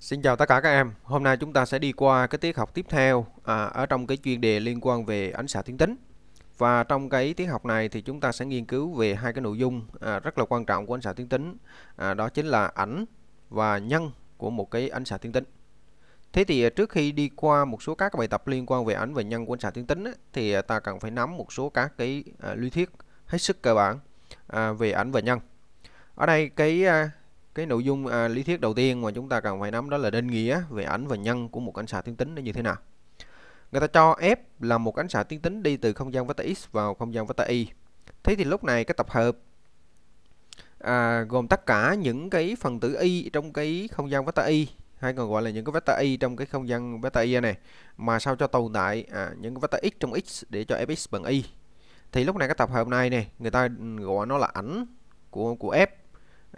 Xin chào tất cả các em. Hôm nay chúng ta sẽ đi qua cái tiết học tiếp theo à, ở trong cái chuyên đề liên quan về ánh xạ tuyến tính. Và trong cái tiết học này thì chúng ta sẽ nghiên cứu về hai cái nội dung à, rất là quan trọng của ánh xạ tuyến tính. À, đó chính là ảnh và nhân của một cái ánh xạ tuyến tính. Thế thì à, trước khi đi qua một số các bài tập liên quan về ảnh và nhân của ánh xạ tuyến tính ấy, thì à, ta cần phải nắm một số các cái à, lý thuyết hết sức cơ bản à, về ảnh và nhân. Ở đây cái à, cái nội dung à, lý thuyết đầu tiên mà chúng ta cần phải nắm đó là định nghĩa về ảnh và nhân của một ánh xạ tuyến tính nó như thế nào người ta cho F là một ánh xạ tuyến tính đi từ không gian vector x vào không gian vector y thế thì lúc này cái tập hợp à, gồm tất cả những cái phần tử y trong cái không gian vector y hay còn gọi là những cái vector y trong cái không gian vector y này mà sao cho tồn tại à, những cái vector x trong x để cho fx bằng y thì lúc này cái tập hợp này này người ta gọi nó là ảnh của của f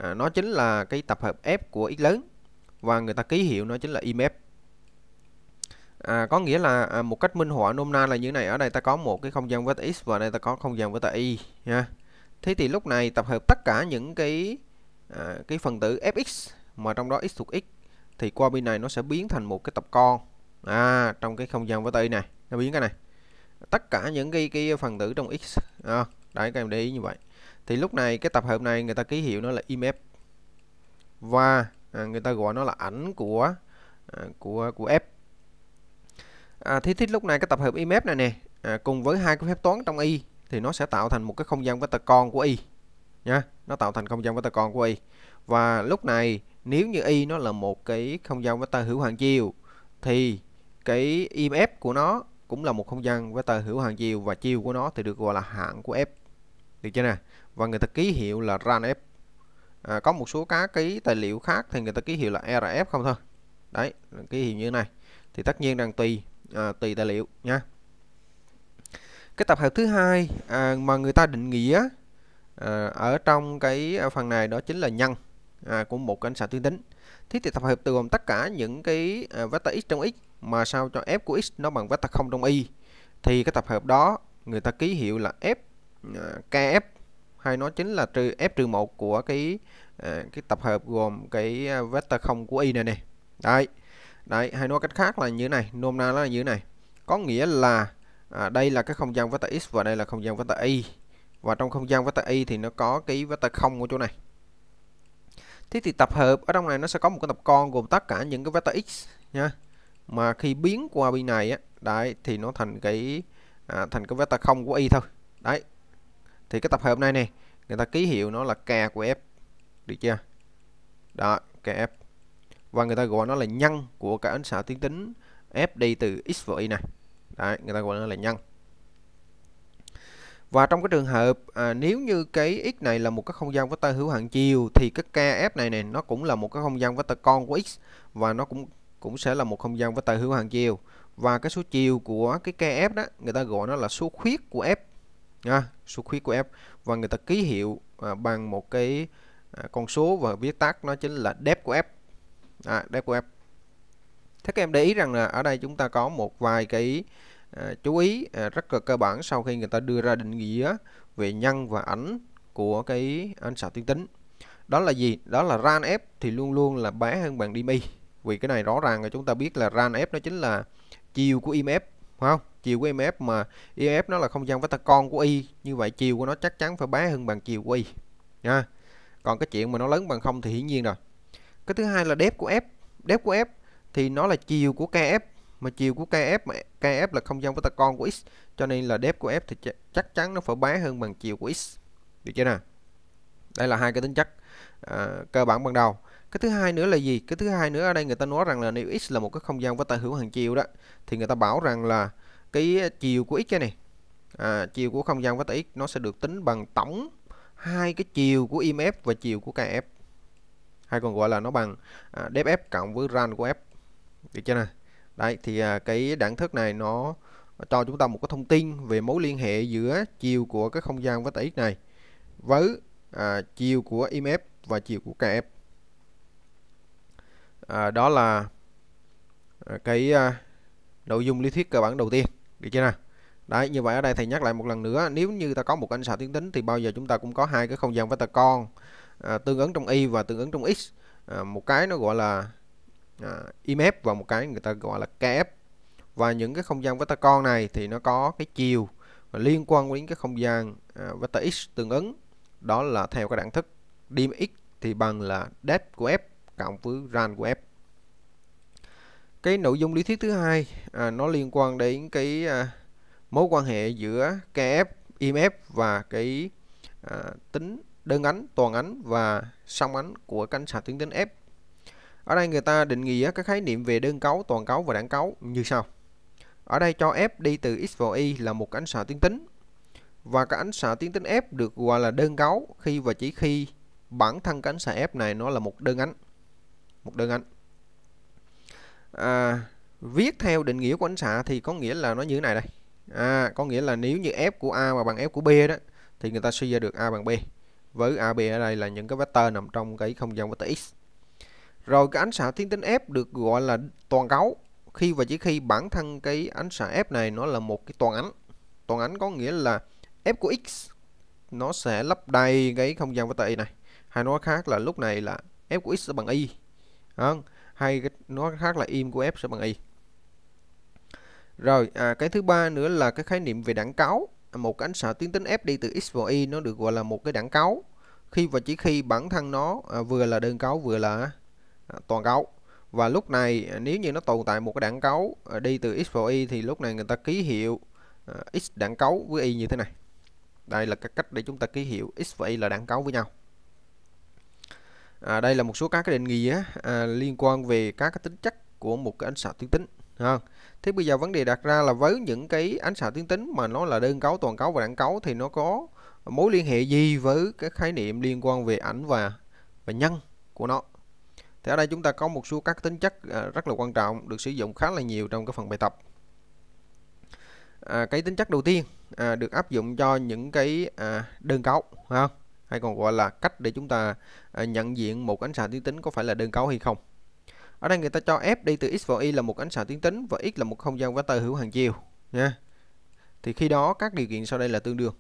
à, nó chính là cái tập hợp F của x lớn và người ta ký hiệu nó chính là IMF à, có nghĩa là à, một cách minh họa nôm na là như này ở đây ta có một cái không gian vector x và đây ta có không gian vector y nha thế thì lúc này tập hợp tất cả những cái à, cái phần tử fx mà trong đó x thuộc x thì qua bên này nó sẽ biến thành một cái tập con à, trong cái không gian vector y này nó biến cái này tất cả những cái cái phần tử trong x à, đấy các em để ý như vậy thì lúc này cái tập hợp này người ta ký hiệu nó là IMF e và à, người ta gọi nó là ảnh của à, của của F à, thế thích lúc này cái tập hợp IMF e này nè à, cùng với hai cái phép toán trong y thì nó sẽ tạo thành một cái không gian vector con của y nha nó tạo thành không gian vector con của y và lúc này nếu như y nó là một cái không gian vector hữu hạn chiều thì cái IMF e của nó cũng là một không gian vector hữu hạn chiều và chiều của nó thì được gọi là hạng của f được chưa nè và người ta ký hiệu là RANF à, có một số các cái tài liệu khác thì người ta ký hiệu là RF không thôi đấy ký hiệu như này thì tất nhiên đang tùy à, tùy tài liệu nha cái tập hợp thứ hai à, mà người ta định nghĩa à, ở trong cái phần này đó chính là nhân à, của một cái xạ tuyến tính thế thì tập hợp từ gồm tất cả những cái à, vector x trong x mà sao cho f của x nó bằng vector không trong y thì cái tập hợp đó người ta ký hiệu là f à, kf hay nó chính là trừ f trừ một của cái à, cái tập hợp gồm cái ờ, vector không của y này này. đấy đấy hay nói cách khác là như thế này nôm na là như thế này có nghĩa là à, đây là cái không gian vector x và đây là không gian vector y và trong không gian vector y thì nó có cái vector không của chỗ này thế thì tập hợp ở trong này nó sẽ có một cái tập con gồm tất cả những cái vector x nha mà khi biến qua bên này á đấy thì nó thành cái à, thành cái vector không của y thôi đấy thì cái tập hợp này nè người ta ký hiệu nó là k của f được chưa đó F và người ta gọi nó là nhân của cả ánh xạ tuyến tính f đi từ x và y này Đấy, người ta gọi nó là nhân và trong cái trường hợp à, nếu như cái x này là một cái không gian vectơ hữu hạn chiều thì cái kf này này nó cũng là một cái không gian vectơ con của x và nó cũng cũng sẽ là một không gian vectơ hữu hạn chiều và cái số chiều của cái kf đó người ta gọi nó là số khuyết của f nha số khuyết của f và người ta ký hiệu à, bằng một cái à, con số và viết tắt nó chính là depth của f à, depth của f thế các em để ý rằng là ở đây chúng ta có một vài cái à, chú ý à, rất là cơ bản sau khi người ta đưa ra định nghĩa về nhân và ảnh của cái anh xào tuyến tính đó là gì đó là ran f thì luôn luôn là bé hơn bằng dim vì cái này rõ ràng là chúng ta biết là ran f nó chính là chiều của im f phải không chiều của IMF mà IMF nó là không gian vector con của Y như vậy chiều của nó chắc chắn phải bé hơn bằng chiều của Y nha còn cái chuyện mà nó lớn bằng không thì hiển nhiên rồi cái thứ hai là depth của F depth của F thì nó là chiều của KF mà chiều của KF mà KF là không gian vector con của X cho nên là depth của F thì chắc chắn nó phải bé hơn bằng chiều của X được chưa nào đây là hai cái tính chất à, cơ bản ban đầu cái thứ hai nữa là gì cái thứ hai nữa ở đây người ta nói rằng là nếu x là một cái không gian vector hữu hàng chiều đó thì người ta bảo rằng là cái chiều của x cái này à, chiều của không gian vector x nó sẽ được tính bằng tổng hai cái chiều của im f và chiều của kf hay còn gọi là nó bằng à, def f cộng với ran của f được chưa nào đấy thì à, cái đẳng thức này nó cho chúng ta một cái thông tin về mối liên hệ giữa chiều của cái không gian vector x này với à, chiều của im f và chiều của kf à, đó là à, cái à, nội dung lý thuyết cơ bản đầu tiên được chưa nào đấy như vậy ở đây thầy nhắc lại một lần nữa nếu như ta có một anh xạ tuyến tính thì bao giờ chúng ta cũng có hai cái không gian vector con à, tương ứng trong y và tương ứng trong x à, một cái nó gọi là à, imf và một cái người ta gọi là kf và những cái không gian vector con này thì nó có cái chiều liên quan đến cái không gian à, vector x tương ứng đó là theo cái đẳng thức dim x thì bằng là depth của f cộng với ran của f cái nội dung lý thuyết thứ hai à, nó liên quan đến cái à, mối quan hệ giữa KF, IMF và cái à, tính đơn ánh, toàn ánh và song ánh của cánh sạc tuyến tính F. Ở đây người ta định nghĩa các khái niệm về đơn cấu, toàn cấu và đẳng cấu như sau. Ở đây cho F đi từ x vào y là một ánh xạ tuyến tính và cái ánh xạ tuyến tính F được gọi là đơn cấu khi và chỉ khi bản thân cánh xạ F này nó là một đơn ánh. Một đơn ánh à, viết theo định nghĩa của ánh xạ thì có nghĩa là nó như thế này đây à, có nghĩa là nếu như f của a mà bằng f của b đó thì người ta suy ra được a bằng b với a b ở đây là những cái vector nằm trong cái không gian vector x rồi cái ánh xạ thiên tính f được gọi là toàn cấu khi và chỉ khi bản thân cái ánh xạ f này nó là một cái toàn ánh toàn ánh có nghĩa là f của x nó sẽ lấp đầy cái không gian vector y này hay nói khác là lúc này là f của x sẽ bằng y không? hay nó khác là im của F sẽ bằng y rồi à, cái thứ ba nữa là cái khái niệm về đẳng cáo à, một cái ánh xạ tuyến tính F đi từ x vào y nó được gọi là một cái đẳng cáo khi và chỉ khi bản thân nó à, vừa là đơn cáo vừa là à, toàn cáo và lúc này à, nếu như nó tồn tại một cái đẳng cấu à, đi từ x vào y thì lúc này người ta ký hiệu x đẳng cấu với y như thế này đây là cái cách để chúng ta ký hiệu x và y là đẳng cấu với nhau à, đây là một số các cái định nghĩa à, liên quan về các cái tính chất của một cái ánh xạ tuyến tính ha thế bây giờ vấn đề đặt ra là với những cái ánh xạ tuyến tính mà nó là đơn cấu toàn cấu và đẳng cấu thì nó có mối liên hệ gì với cái khái niệm liên quan về ảnh và và nhân của nó thì ở đây chúng ta có một số các tính chất à, rất là quan trọng được sử dụng khá là nhiều trong cái phần bài tập à, cái tính chất đầu tiên à, được áp dụng cho những cái à, đơn cấu ha hay còn gọi là cách để chúng ta à, nhận diện một ánh xạ tuyến tính có phải là đơn cấu hay không ở đây người ta cho f đi từ x vào y là một ánh xạ tuyến tính và x là một không gian vectơ hữu hàng chiều nha thì khi đó các điều kiện sau đây là tương đương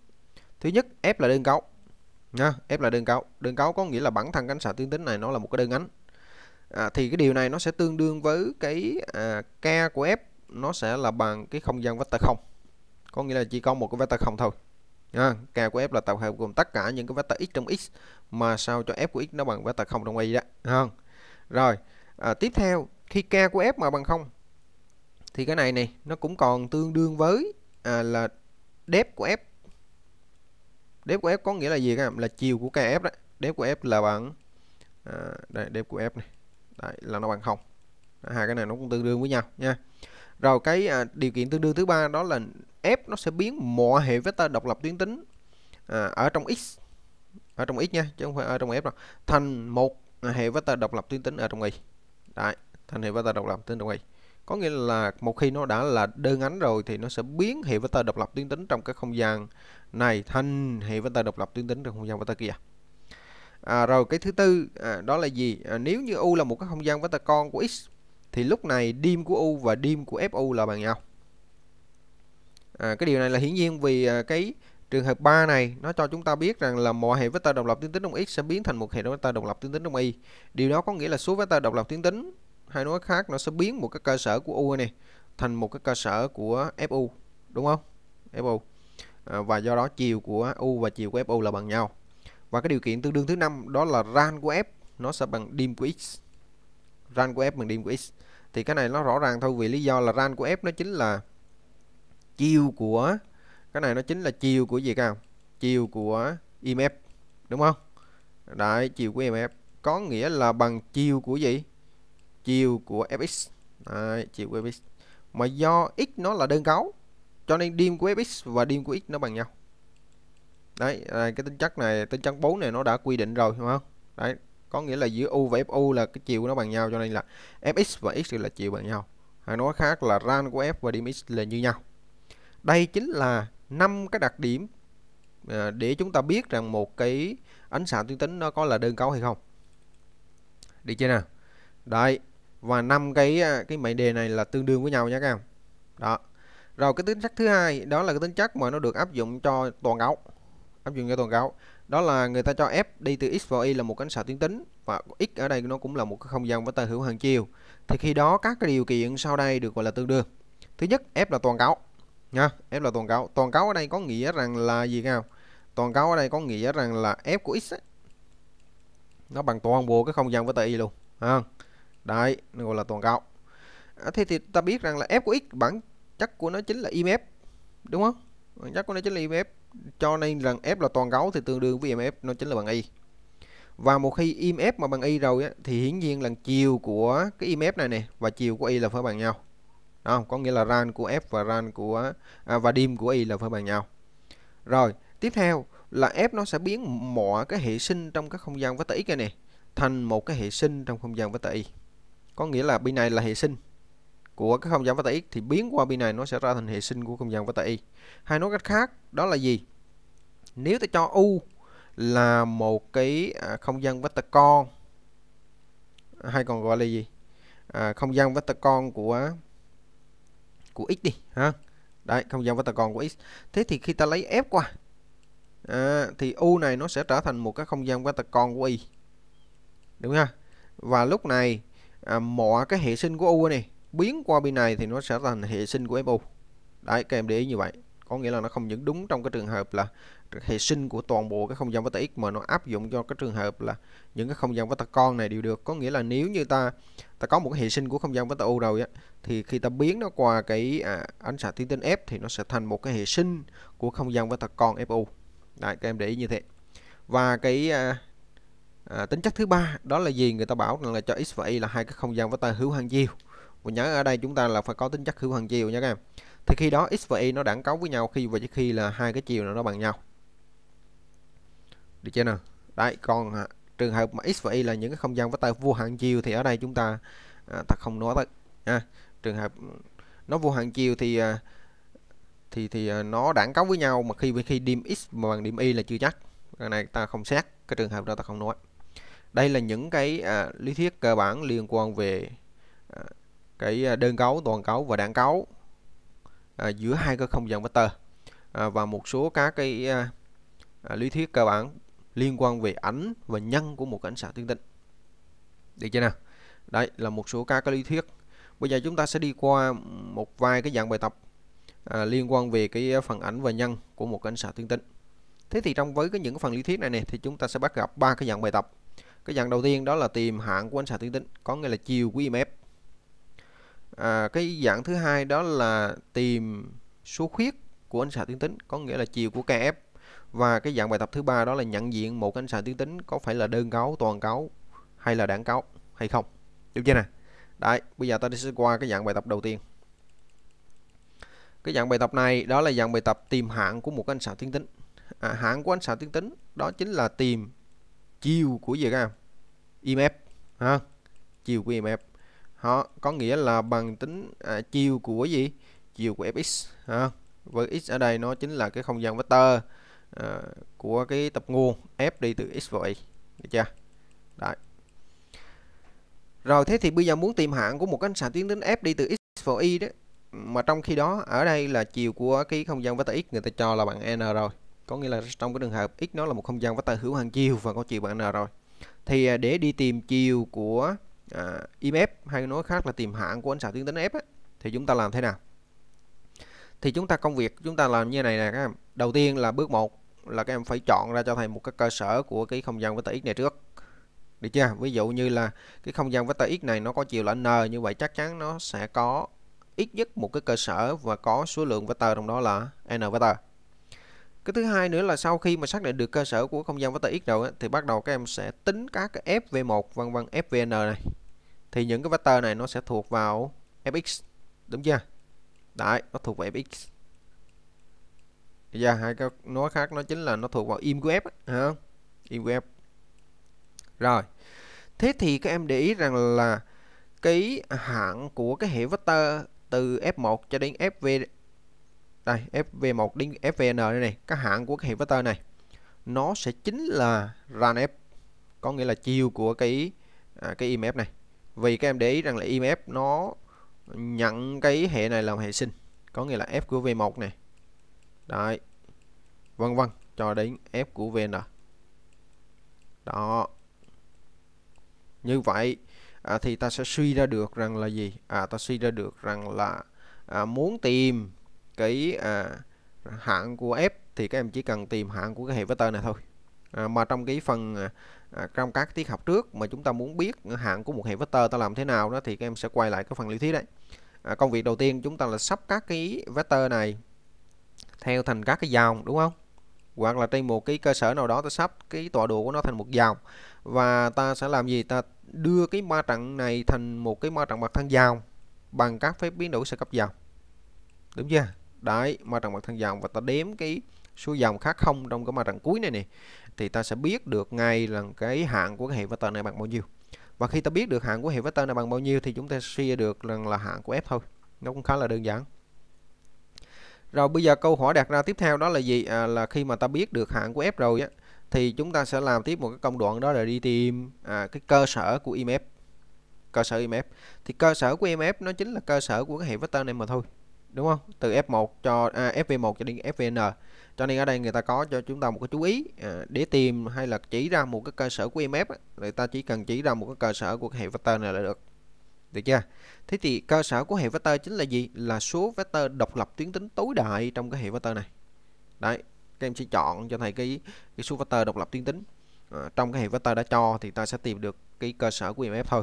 thứ nhất f là đơn cấu nha f là đơn cấu đơn cấu có nghĩa là bản thân ánh xạ tuyến tính này nó là một cái đơn ánh à, thì cái điều này nó sẽ tương đương với cái à, k của f nó sẽ là bằng cái không gian vectơ không có nghĩa là chỉ có một cái vectơ không thôi nha k của f là tập hợp gồm tất cả những cái vector x trong x mà sao cho f của x nó bằng vector không trong y đó không rồi à, tiếp theo khi k của f mà bằng không thì cái này này nó cũng còn tương đương với à, là đếp của f đếp của f có nghĩa là gì các em là chiều của kf đó đếp của f là bằng à, đây đếp của f này Đấy, là nó bằng không hai cái này nó cũng tương đương với nhau nha rồi cái à, điều kiện tương đương thứ ba đó là f nó sẽ biến mọi hệ vectơ độc lập tuyến tính à, ở trong x ở trong x nha chứ không phải ở trong f đâu thành một hệ vectơ độc lập tuyến tính ở trong y đấy thành hệ vectơ độc lập tuyến trong y có nghĩa là một khi nó đã là đơn ánh rồi thì nó sẽ biến hệ vectơ độc lập tuyến tính trong cái không gian này thành hệ vectơ độc lập tuyến tính trong không gian vectơ kia à, rồi cái thứ tư à, đó là gì à, nếu như u là một cái không gian vectơ con của x thì lúc này dim của u và dim của fu là bằng nhau à, cái điều này là hiển nhiên vì à, cái trường hợp 3 này nó cho chúng ta biết rằng là mọi hệ vectơ độc lập tuyến tính trong x sẽ biến thành một hệ vectơ độc lập tuyến tính trong y điều đó có nghĩa là số vectơ độc lập tuyến tính hay nói khác nó sẽ biến một cái cơ sở của u này thành một cái cơ sở của fu đúng không fu à, và do đó chiều của u và chiều của fu là bằng nhau và cái điều kiện tương đương thứ năm đó là ran của f nó sẽ bằng dim của x ran của f bằng dim của x thì cái này nó rõ ràng thôi vì lý do là ran của f nó chính là chiều của cái này nó chính là chiều của gì cao chiều của IMF đúng không đại chiều của IMF có nghĩa là bằng chiều của gì chiều của FX đấy, chiều của FX mà do x nó là đơn cấu cho nên dim của fx và dim của x nó bằng nhau đấy à, cái tính chất này tính chất 4 này nó đã quy định rồi đúng không đấy có nghĩa là giữa u và fu là cái chiều nó bằng nhau cho nên là fx và x là chiều bằng nhau hay nói khác là ran của f và dim x là như nhau đây chính là năm cái đặc điểm à, để chúng ta biết rằng một cái ánh xạ tuyến tính nó có là đơn cấu hay không đi chưa nào đấy và năm cái à, cái mệnh đề này là tương đương với nhau nhé các em đó rồi cái tính chất thứ hai đó là cái tính chất mà nó được áp dụng cho toàn cấu áp dụng cho toàn cấu đó là người ta cho f đi từ x vào y là một ánh xạ tuyến tính và x ở đây nó cũng là một cái không gian với tài hữu hàng chiều thì khi đó các cái điều kiện sau đây được gọi là tương đương thứ nhất f là toàn cấu nha f là toàn cầu toàn cầu ở đây có nghĩa rằng là gì nào toàn cầu ở đây có nghĩa rằng là f của x ấy. nó bằng toàn bộ cái không gian với ti luôn à, đấy nó gọi là toàn cầu à, thế thì ta biết rằng là f của x bản chất của nó chính là imf đúng không bản chất của nó chính là imf cho nên rằng f là toàn cầu thì tương đương với imf nó chính là bằng y và một khi imf mà bằng y rồi á, thì hiển nhiên là chiều của cái imf này nè và chiều của y là phải bằng nhau Đúng Có nghĩa là ran của F và ran của à, và dim của Y là phải bằng nhau. Rồi, tiếp theo là F nó sẽ biến mọi cái hệ sinh trong các không gian vector X này, này thành một cái hệ sinh trong không gian vector Y. Có nghĩa là bên này là hệ sinh của cái không gian vector X thì biến qua bên này nó sẽ ra thành hệ sinh của không gian vector Y. Hay nói cách khác, đó là gì? Nếu ta cho U là một cái à, không gian vector con hay còn gọi là gì? À, không gian vector con của của x đi ha đấy không gian vector ta còn của x thế thì khi ta lấy f qua à, thì u này nó sẽ trở thành một cái không gian vector con của y đúng ha và lúc này à, mọi cái hệ sinh của u này biến qua bên này thì nó sẽ thành hệ sinh của fu đấy các em để ý như vậy có nghĩa là nó không những đúng trong cái trường hợp là hệ sinh của toàn bộ cái không gian vector x mà nó áp dụng cho cái trường hợp là những cái không gian vector con này đều được có nghĩa là nếu như ta ta có một cái hệ sinh của không gian vector u rồi á thì khi ta biến nó qua cái à, ánh xạ tiến tính f thì nó sẽ thành một cái hệ sinh của không gian vector con fu Đấy, các em để ý như thế và cái à, à, tính chất thứ ba đó là gì người ta bảo rằng là cho x và y là hai cái không gian vector hữu hàng chiều mình nhớ ở đây chúng ta là phải có tính chất hữu hàng chiều nha các em thì khi đó x và y nó đẳng cấu với nhau khi và khi là hai cái chiều nó bằng nhau được chưa nào đấy còn à, trường hợp mà x và y là những cái không gian vector vô hạn chiều thì ở đây chúng ta à, ta không nói tới à, trường hợp nó vô hạn chiều thì à, thì thì à, nó đẳng cấu với nhau mà khi khi điểm x bằng điểm y là chưa chắc cái này ta không xét cái trường hợp đó ta không nói đây là những cái à, lý thuyết cơ bản liên quan về à, cái à, đơn cấu toàn cấu và đẳng cấu à, giữa hai cái không gian vector à, và một số các cái à, à lý thuyết cơ bản liên quan về ảnh và nhân của một ảnh ánh xạ tuyến tính được chưa nào Đây là một số các cái lý thuyết bây giờ chúng ta sẽ đi qua một vài cái dạng bài tập à, liên quan về cái phần ảnh và nhân của một ảnh ánh xạ tuyến tính thế thì trong với cái những phần lý thuyết này này thì chúng ta sẽ bắt gặp ba cái dạng bài tập cái dạng đầu tiên đó là tìm hạn của ánh xạ tuyến tính có nghĩa là chiều của IMF à, cái dạng thứ hai đó là tìm số khuyết của ánh xạ tuyến tính có nghĩa là chiều của KF và cái dạng bài tập thứ ba đó là nhận diện một ánh sáng tuyến tính có phải là đơn cấu, toàn cấu hay là đẳng cấu hay không. Được chưa nè? Đấy, bây giờ ta sẽ qua cái dạng bài tập đầu tiên. Cái dạng bài tập này đó là dạng bài tập tìm hạng của một ánh sáng tuyến tính. À, hạng của ánh sáng tuyến tính đó chính là tìm chiều của gì các em? IMF ha. Chiều của IMF. họ có nghĩa là bằng tính à, chiều của gì? Chiều của Fx ha. Với x ở đây nó chính là cái không gian vector Ờ, của cái tập nguồn F đi từ X vào Y được chưa Đấy. rồi thế thì bây giờ muốn tìm hạng của một cái xạ tuyến tính F đi từ X vào Y đó mà trong khi đó ở đây là chiều của cái không gian vector X người ta cho là bằng N rồi có nghĩa là trong cái trường hợp X nó là một không gian vector hữu hàng chiều và có chiều bằng N rồi thì à, để đi tìm chiều của à, IMF hay nói khác là tìm hạng của ánh xạ tuyến tính F á, thì chúng ta làm thế nào thì chúng ta công việc chúng ta làm như này nè các em đầu tiên là bước 1 là các em phải chọn ra cho thầy một cái cơ sở của cái không gian vector x này trước được chưa ví dụ như là cái không gian vector x này nó có chiều là n như vậy chắc chắn nó sẽ có ít nhất một cái cơ sở và có số lượng vector trong đó là n vector cái thứ hai nữa là sau khi mà xác định được cơ sở của không gian vector x rồi thì bắt đầu các em sẽ tính các cái fv1 vân vân fvn này thì những cái vector này nó sẽ thuộc vào fx đúng chưa đấy nó thuộc vào fx và hai cái nói khác nó chính là nó thuộc vào im web hả im web rồi thế thì các em để ý rằng là cái hạng của cái hệ vector từ F1 cho đến FV đây FV1 đến FVN đây này các hạng của cái hệ vector này nó sẽ chính là ran F có nghĩa là chiều của cái à, cái IMF này vì các em để ý rằng là IMF nó nhận cái hệ này làm hệ sinh có nghĩa là F của V1 này đấy vân vân cho đến f của vn đó như vậy à, thì ta sẽ suy ra được rằng là gì à ta suy ra được rằng là à, muốn tìm cái à, hạng của f thì các em chỉ cần tìm hạng của cái hệ vector này thôi à, mà trong cái phần à, à trong các tiết học trước mà chúng ta muốn biết hạng của một hệ vector ta làm thế nào đó thì các em sẽ quay lại cái phần lý thuyết đấy à, công việc đầu tiên chúng ta là sắp các cái vector này theo thành các cái dòng đúng không hoặc là trên một cái cơ sở nào đó ta sắp cái tọa độ của nó thành một dòng và ta sẽ làm gì ta đưa cái ma trận này thành một cái ma trận bậc thang dòng bằng các phép biến đổi sơ cấp dòng đúng chưa đấy ma trận bậc thang dòng và ta đếm cái số dòng khác không trong cái ma trận cuối này nè thì ta sẽ biết được ngay là cái hạn của cái hệ vector này bằng bao nhiêu và khi ta biết được hạn của hệ vector này bằng bao nhiêu thì chúng ta suy được rằng là hạn của f thôi nó cũng khá là đơn giản rồi bây giờ câu hỏi đặt ra tiếp theo đó là gì? À, là khi mà ta biết được hạn của F rồi á thì chúng ta sẽ làm tiếp một cái công đoạn đó là đi tìm à, cái cơ sở của IMF. Cơ sở IMF. Thì cơ sở của IMF nó chính là cơ sở của cái hệ vector này mà thôi. Đúng không? Từ F1 cho à, FV1 cho đến FVN. Cho nên ở đây người ta có cho chúng ta một cái chú ý à, để tìm hay là chỉ ra một cái cơ sở của IMF á, thì ta chỉ cần chỉ ra một cái cơ sở của cái hệ vector này là được. Được chưa? Thế thì cơ sở của hệ vector chính là gì? Là số vector độc lập tuyến tính tối đại trong cái hệ vector này. Đấy, các em sẽ chọn cho thầy cái cái số vector độc lập tuyến tính. À, trong cái hệ vector đã cho thì ta sẽ tìm được cái cơ sở của IMF thôi.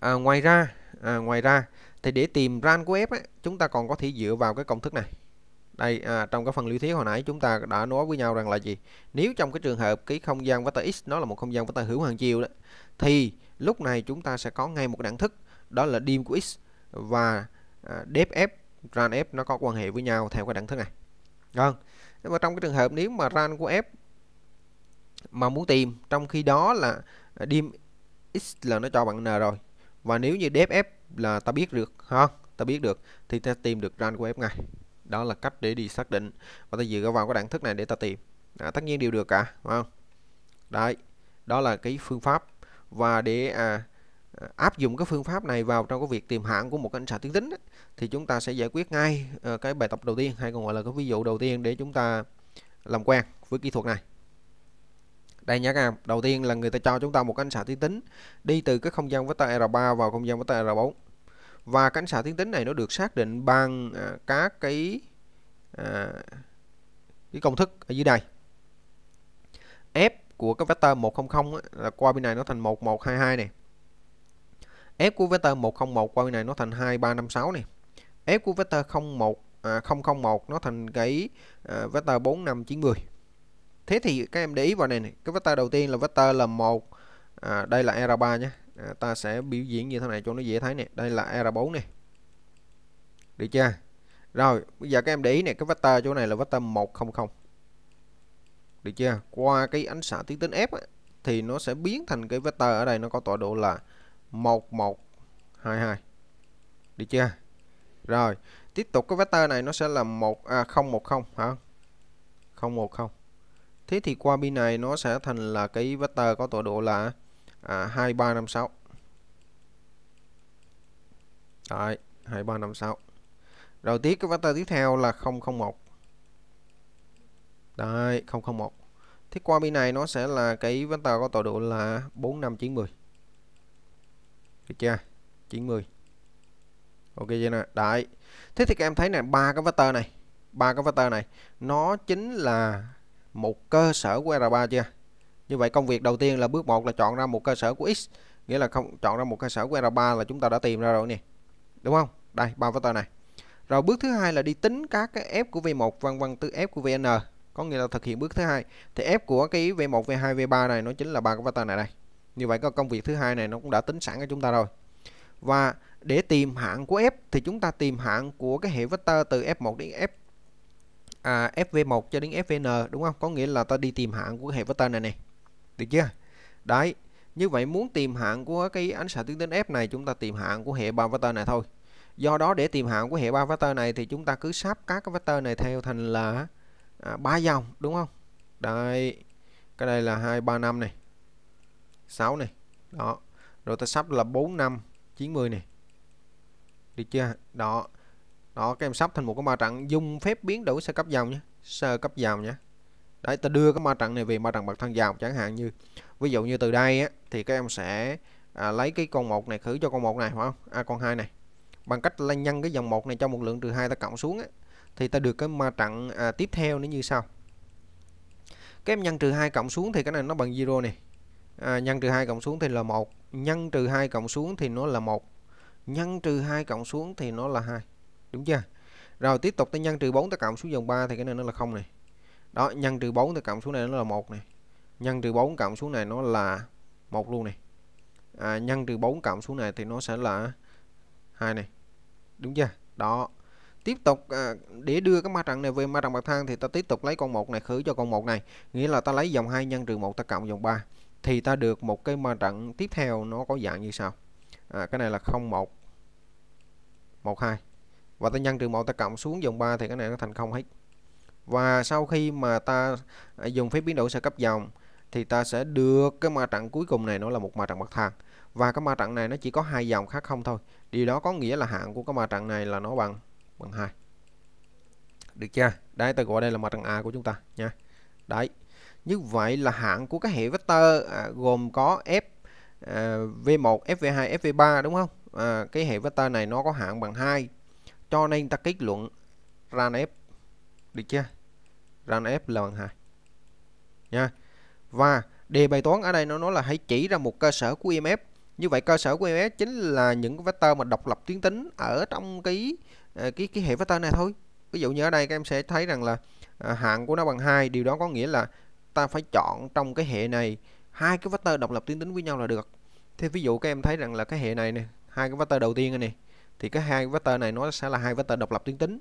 À, ngoài ra, à, ngoài ra thì để tìm ran của F ấy, chúng ta còn có thể dựa vào cái công thức này. Đây à, trong cái phần lý thuyết hồi nãy chúng ta đã nói với nhau rằng là gì? Nếu trong cái trường hợp cái không gian vector x nó là một không gian vector hữu hàng chiều đó thì lúc này chúng ta sẽ có ngay một đẳng thức đó là dim của x và à, def f ran f nó có quan hệ với nhau theo cái đẳng thức này vâng nhưng mà trong cái trường hợp nếu mà ran của f mà muốn tìm trong khi đó là dim x là nó cho bằng n rồi và nếu như def f là ta biết được ha ta biết được thì ta tìm được ran của f ngay đó là cách để đi xác định và ta dựa vào cái đẳng thức này để ta tìm à, tất nhiên đều được cả đúng không đấy đó là cái phương pháp và để à, à, áp dụng cái phương pháp này vào trong cái việc tìm hạn của một cái ảnh xạ tuyến tính thì chúng ta sẽ giải quyết ngay ờ, cái bài tập đầu tiên hay còn gọi là cái ví dụ đầu tiên để chúng ta làm quen với kỹ thuật này đây nhé các em đầu tiên là người ta cho chúng ta một cánh xạ tuyến tính đi từ cái không gian vector R3 vào không gian vector R4 và cánh xạ tuyến tính này nó được xác định bằng à, các cái à, cái công thức ở dưới đây F của cái vector 100 á, là qua bên này nó thành 1122 này. F của vector 101 qua bên này nó thành 2356 này. F của vector 01 à, 001 nó thành cái à, vector 4590. Thế thì các em để ý vào này này, cái vector đầu tiên là vector là 1 à, đây là e R3 nhé. À, ta sẽ biểu diễn như thế này cho nó dễ thấy nè. Đây là e R4 này. Được chưa? Rồi, bây giờ các em để ý này, cái vector chỗ này là vector 100 được chưa qua cái ánh xạ tiến tính F ấy, thì nó sẽ biến thành cái vector ở đây nó có tọa độ là 1122 được chưa rồi tiếp tục cái vector này nó sẽ là 1 à 010 hả 010 thế thì qua pin này nó sẽ thành là cái vector có tọa độ là à, 2356 Đấy, 2356 Rồi tiếp cái vector tiếp theo là 001 Đấy, 001. Thế qua bên này nó sẽ là cái vector có tọa độ là 4590. Được chưa? 90. Ok chưa nè? Đấy. Thế thì các em thấy này ba cái vector này, ba cái vector này nó chính là một cơ sở của R3 chưa? Như vậy công việc đầu tiên là bước 1 là chọn ra một cơ sở của X, nghĩa là không chọn ra một cơ sở của R3 là chúng ta đã tìm ra rồi nè. Đúng không? Đây, ba vector này. Rồi bước thứ hai là đi tính các cái f của V1 vân vân từ f của VN có nghĩa là thực hiện bước thứ hai thì f của cái v1 v2 v3 này nó chính là ba cái vector này đây như vậy có công việc thứ hai này nó cũng đã tính sẵn cho chúng ta rồi và để tìm hạng của f thì chúng ta tìm hạng của cái hệ vector từ f1 đến f à, fv1 cho đến fvn đúng không có nghĩa là ta đi tìm hạng của hệ vector này này được chưa đấy như vậy muốn tìm hạng của cái ánh xạ tuyến tính f này chúng ta tìm hạng của hệ ba vector này thôi do đó để tìm hạng của hệ ba vector này thì chúng ta cứ sắp các cái vector này theo thành là à, 3 dòng đúng không đây cái đây là năm này 6 này đó rồi ta sắp là 45 90 này được chưa đó đó các em sắp thành một cái ma trận dùng phép biến đổi sơ cấp dòng nhé sơ cấp dòng nhé đấy ta đưa cái ma trận này về ma trận bậc thang dòng chẳng hạn như ví dụ như từ đây á, thì các em sẽ à, lấy cái con một này khử cho con một này phải không à con hai này bằng cách là nhân cái dòng một này cho một lượng trừ hai ta cộng xuống á, thì ta được cái ma trận à, tiếp theo nó như sau các em nhân trừ hai cộng xuống thì cái này nó bằng zero này à, nhân trừ hai cộng xuống thì là một nhân trừ hai cộng xuống thì nó là một nhân trừ hai cộng xuống thì nó là hai đúng chưa rồi tiếp tục ta nhân trừ 4 ta cộng xuống dòng 3 thì cái này nó là không này đó nhân trừ 4 ta cộng xuống này nó là một này nhân trừ 4 cộng xuống này nó là một luôn này à, nhân trừ 4 cộng xuống này thì nó sẽ là hai này đúng chưa đó tiếp tục à, để đưa cái ma trận này về ma trận bậc thang thì ta tiếp tục lấy con một này khử cho con một này nghĩa là ta lấy dòng 2 nhân trừ một ta cộng dòng 3 thì ta được một cái ma trận tiếp theo nó có dạng như sau à, cái này là 01 12 và ta nhân trừ một ta cộng xuống dòng 3 thì cái này nó thành không hết và sau khi mà ta à, dùng phép biến đổi sơ cấp dòng thì ta sẽ được cái ma trận cuối cùng này nó là một ma trận bậc thang và cái ma trận này nó chỉ có hai dòng khác không thôi điều đó có nghĩa là hạng của cái ma trận này là nó bằng bằng 2 được chưa đấy ta gọi đây là mặt bằng A của chúng ta nha đấy như vậy là hạng của các hệ vector à, gồm có F à, V1 FV2 FV3 đúng không à, cái hệ vector này nó có hạng bằng 2 cho nên ta kết luận ran F được chưa ran F là bằng 2 nha và đề bài toán ở đây nó nói là hãy chỉ ra một cơ sở của IMF e như vậy cơ sở của IMF e chính là những cái vector mà độc lập tuyến tính ở trong cái Ờ, cái cái hệ vectơ này thôi ví dụ như ở đây các em sẽ thấy rằng là ờ, hạng của nó bằng hai điều đó có nghĩa là ta phải chọn trong cái hệ này hai cái vectơ độc lập tuyến tính với nhau là được thì ví dụ các em thấy rằng là cái hệ này nè hai cái vectơ đầu tiên này thì cái hai vectơ này nó sẽ là hai vectơ độc lập tuyến tính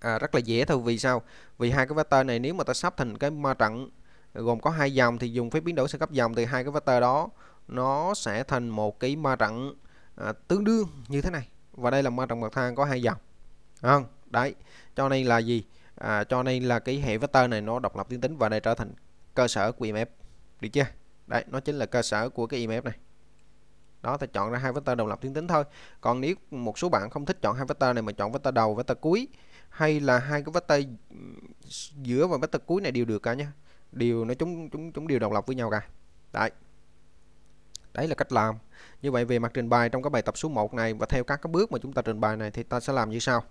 à, rất là dễ thôi vì sao vì hai cái vectơ này nếu mà ta sắp thành cái ma trận ờ, gồm có hai dòng thì dùng phép biến đổi sang cấp dòng từ hai cái vectơ đó nó sẽ thành một cái ma trận à, tương đương như thế này và đây là ma trận bậc thang có hai dòng không đấy cho nên là gì à, cho nên là cái hệ vector này nó độc lập tuyến tính và đây trở thành cơ sở của IMF e được chưa đấy nó chính là cơ sở của cái IMF e này đó ta chọn ra hai vector độc lập tuyến tính thôi còn nếu một số bạn không thích chọn hai vector này mà chọn vector đầu vector cuối hay là hai cái vector giữa và vector cuối này đều được cả nhé đều nó chúng chúng chúng đều độc lập với nhau cả đấy đấy là cách làm như vậy về mặt trình bày trong các bài tập số 1 này và theo các cái bước mà chúng ta trình bày này thì ta sẽ làm như sau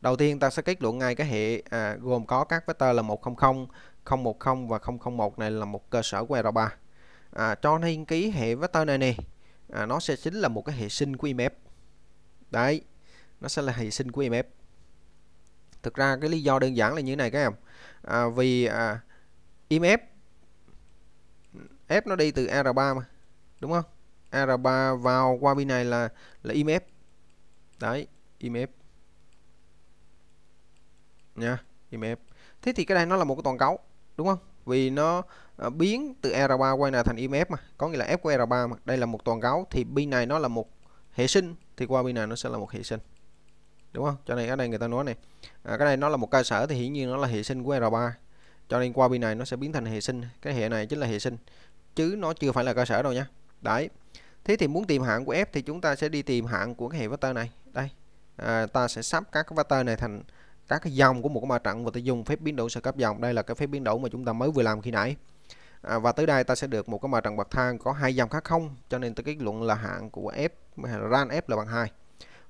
đầu tiên ta sẽ kết luận ngay cái hệ à, gồm có các vector là 100 010 và 001 này là một cơ sở của R3 à, cho nên cái hệ vector này nè à, nó sẽ chính là một cái hệ sinh của IMF đấy nó sẽ là hệ sinh của IMF thực ra cái lý do đơn giản là như này các em à, vì à, IMF F nó đi từ R3 mà đúng không AR3 vào qua pin này là là IMF đấy IMF nha IMF thế thì cái đây nó là một cái toàn cấu đúng không vì nó à, biến từ R3 quay này thành IMF mà có nghĩa là F của R3 mà đây là một toàn cấu thì pin này nó là một hệ sinh thì qua pin này nó sẽ là một hệ sinh đúng không cho nên ở đây người ta nói này à, cái này nó là một cơ sở thì hiển nhiên nó là hệ sinh của R3 cho nên qua pin này nó sẽ biến thành hệ sinh cái hệ này chính là hệ sinh chứ nó chưa phải là cơ sở đâu nhé đấy thế thì muốn tìm hạng của F thì chúng ta sẽ đi tìm hạng của cái hệ vector này đây à, ta sẽ sắp các cái vector này thành các cái dòng của một cái ma trận và ta dùng phép biến đổi sơ cấp dòng đây là cái phép biến đổi mà chúng ta mới vừa làm khi nãy à, và tới đây ta sẽ được một cái ma trận bậc thang có hai dòng khác không cho nên ta kết luận là hạng của F ran F là bằng 2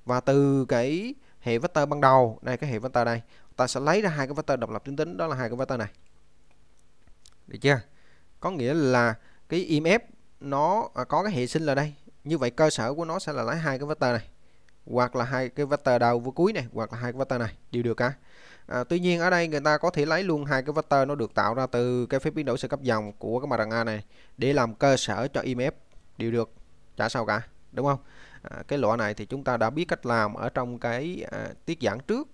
và từ cái hệ vector ban đầu này cái hệ vector đây ta sẽ lấy ra hai cái vector độc lập tính tính đó là hai cái vector này được chưa có nghĩa là cái IMF nó à, có cái hệ sinh là đây như vậy cơ sở của nó sẽ là lấy hai cái vector này hoặc là hai cái vector đầu với cuối này hoặc là hai cái vector này đều được cả à, tuy nhiên ở đây người ta có thể lấy luôn hai cái vector nó được tạo ra từ cái phép biến đổi sơ cấp dòng của cái A này để làm cơ sở cho IMF đều được chả sao cả đúng không à, cái loại này thì chúng ta đã biết cách làm ở trong cái à, tiết giảng trước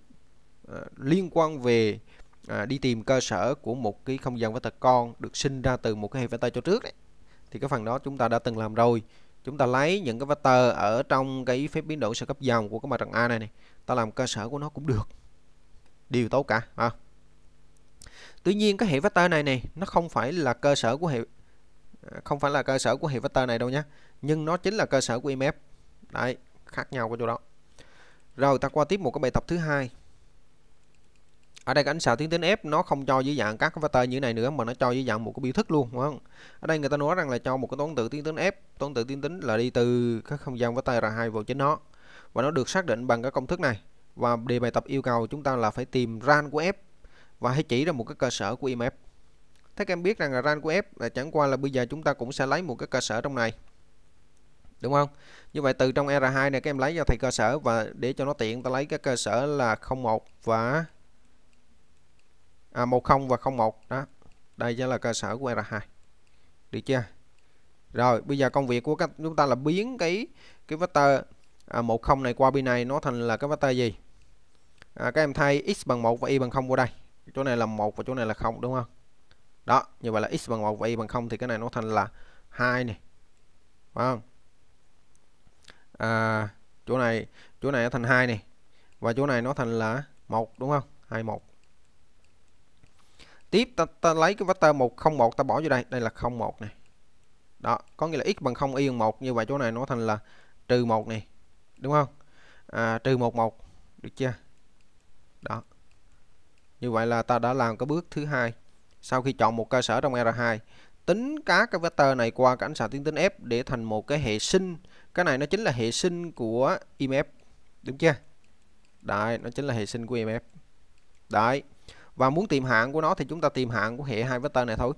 à, liên quan về à, đi tìm cơ sở của một cái không gian vector con được sinh ra từ một cái hệ vector cho trước đấy thì cái phần đó chúng ta đã từng làm rồi chúng ta lấy những cái vector ở trong cái phép biến đổi sơ cấp dòng của cái mặt trận A này này ta làm cơ sở của nó cũng được điều tốt cả à. Tuy nhiên cái hệ vector này này nó không phải là cơ sở của hệ không phải là cơ sở của hệ vector này đâu nhé nhưng nó chính là cơ sở của IMF đấy khác nhau của chỗ đó rồi ta qua tiếp một cái bài tập thứ hai ở đây cái ánh xào tiến tính F nó không cho dưới dạng các cái vector như thế này nữa mà nó cho dưới dạng một cái biểu thức luôn đúng không? Ở đây người ta nói rằng là cho một cái toán tự tiến tính F, toán tự tiến tính là đi từ các không gian vector ra hai vào chính nó. Và nó được xác định bằng cái công thức này. Và đề bài tập yêu cầu chúng ta là phải tìm ran của F và hãy chỉ ra một cái cơ sở của IMF. Thế các em biết rằng là ran của F là chẳng qua là bây giờ chúng ta cũng sẽ lấy một cái cơ sở trong này. Đúng không? Như vậy từ trong R2 này các em lấy ra thầy cơ sở và để cho nó tiện ta lấy cái cơ sở là 01 và à, 10 và 01 đó đây sẽ là cơ sở của R2 được chưa rồi bây giờ công việc của các chúng ta là biến cái cái vector à, 10 này qua bên này nó thành là cái vector gì à, các em thay x bằng 1 và y bằng 0 qua đây chỗ này là 1 và chỗ này là 0 đúng không đó như vậy là x bằng 1 và y bằng 0 thì cái này nó thành là 2 này phải không à, chỗ này chỗ này nó thành 2 này và chỗ này nó thành là 1 đúng không 21 tiếp ta, ta lấy cái vector 101 ta bỏ vô đây đây là 01 này đó có nghĩa là x bằng 0 y bằng 1 như vậy chỗ này nó thành là trừ 1 này đúng không à, trừ 11 được chưa đó như vậy là ta đã làm cái bước thứ hai sau khi chọn một cơ sở trong R2 tính các cái vector này qua cái ánh xạ tiến tính F để thành một cái hệ sinh cái này nó chính là hệ sinh của IMF đúng chưa đấy nó chính là hệ sinh của IMF đấy và muốn tìm hạng của nó thì chúng ta tìm hạng của hệ hai vectơ này thôi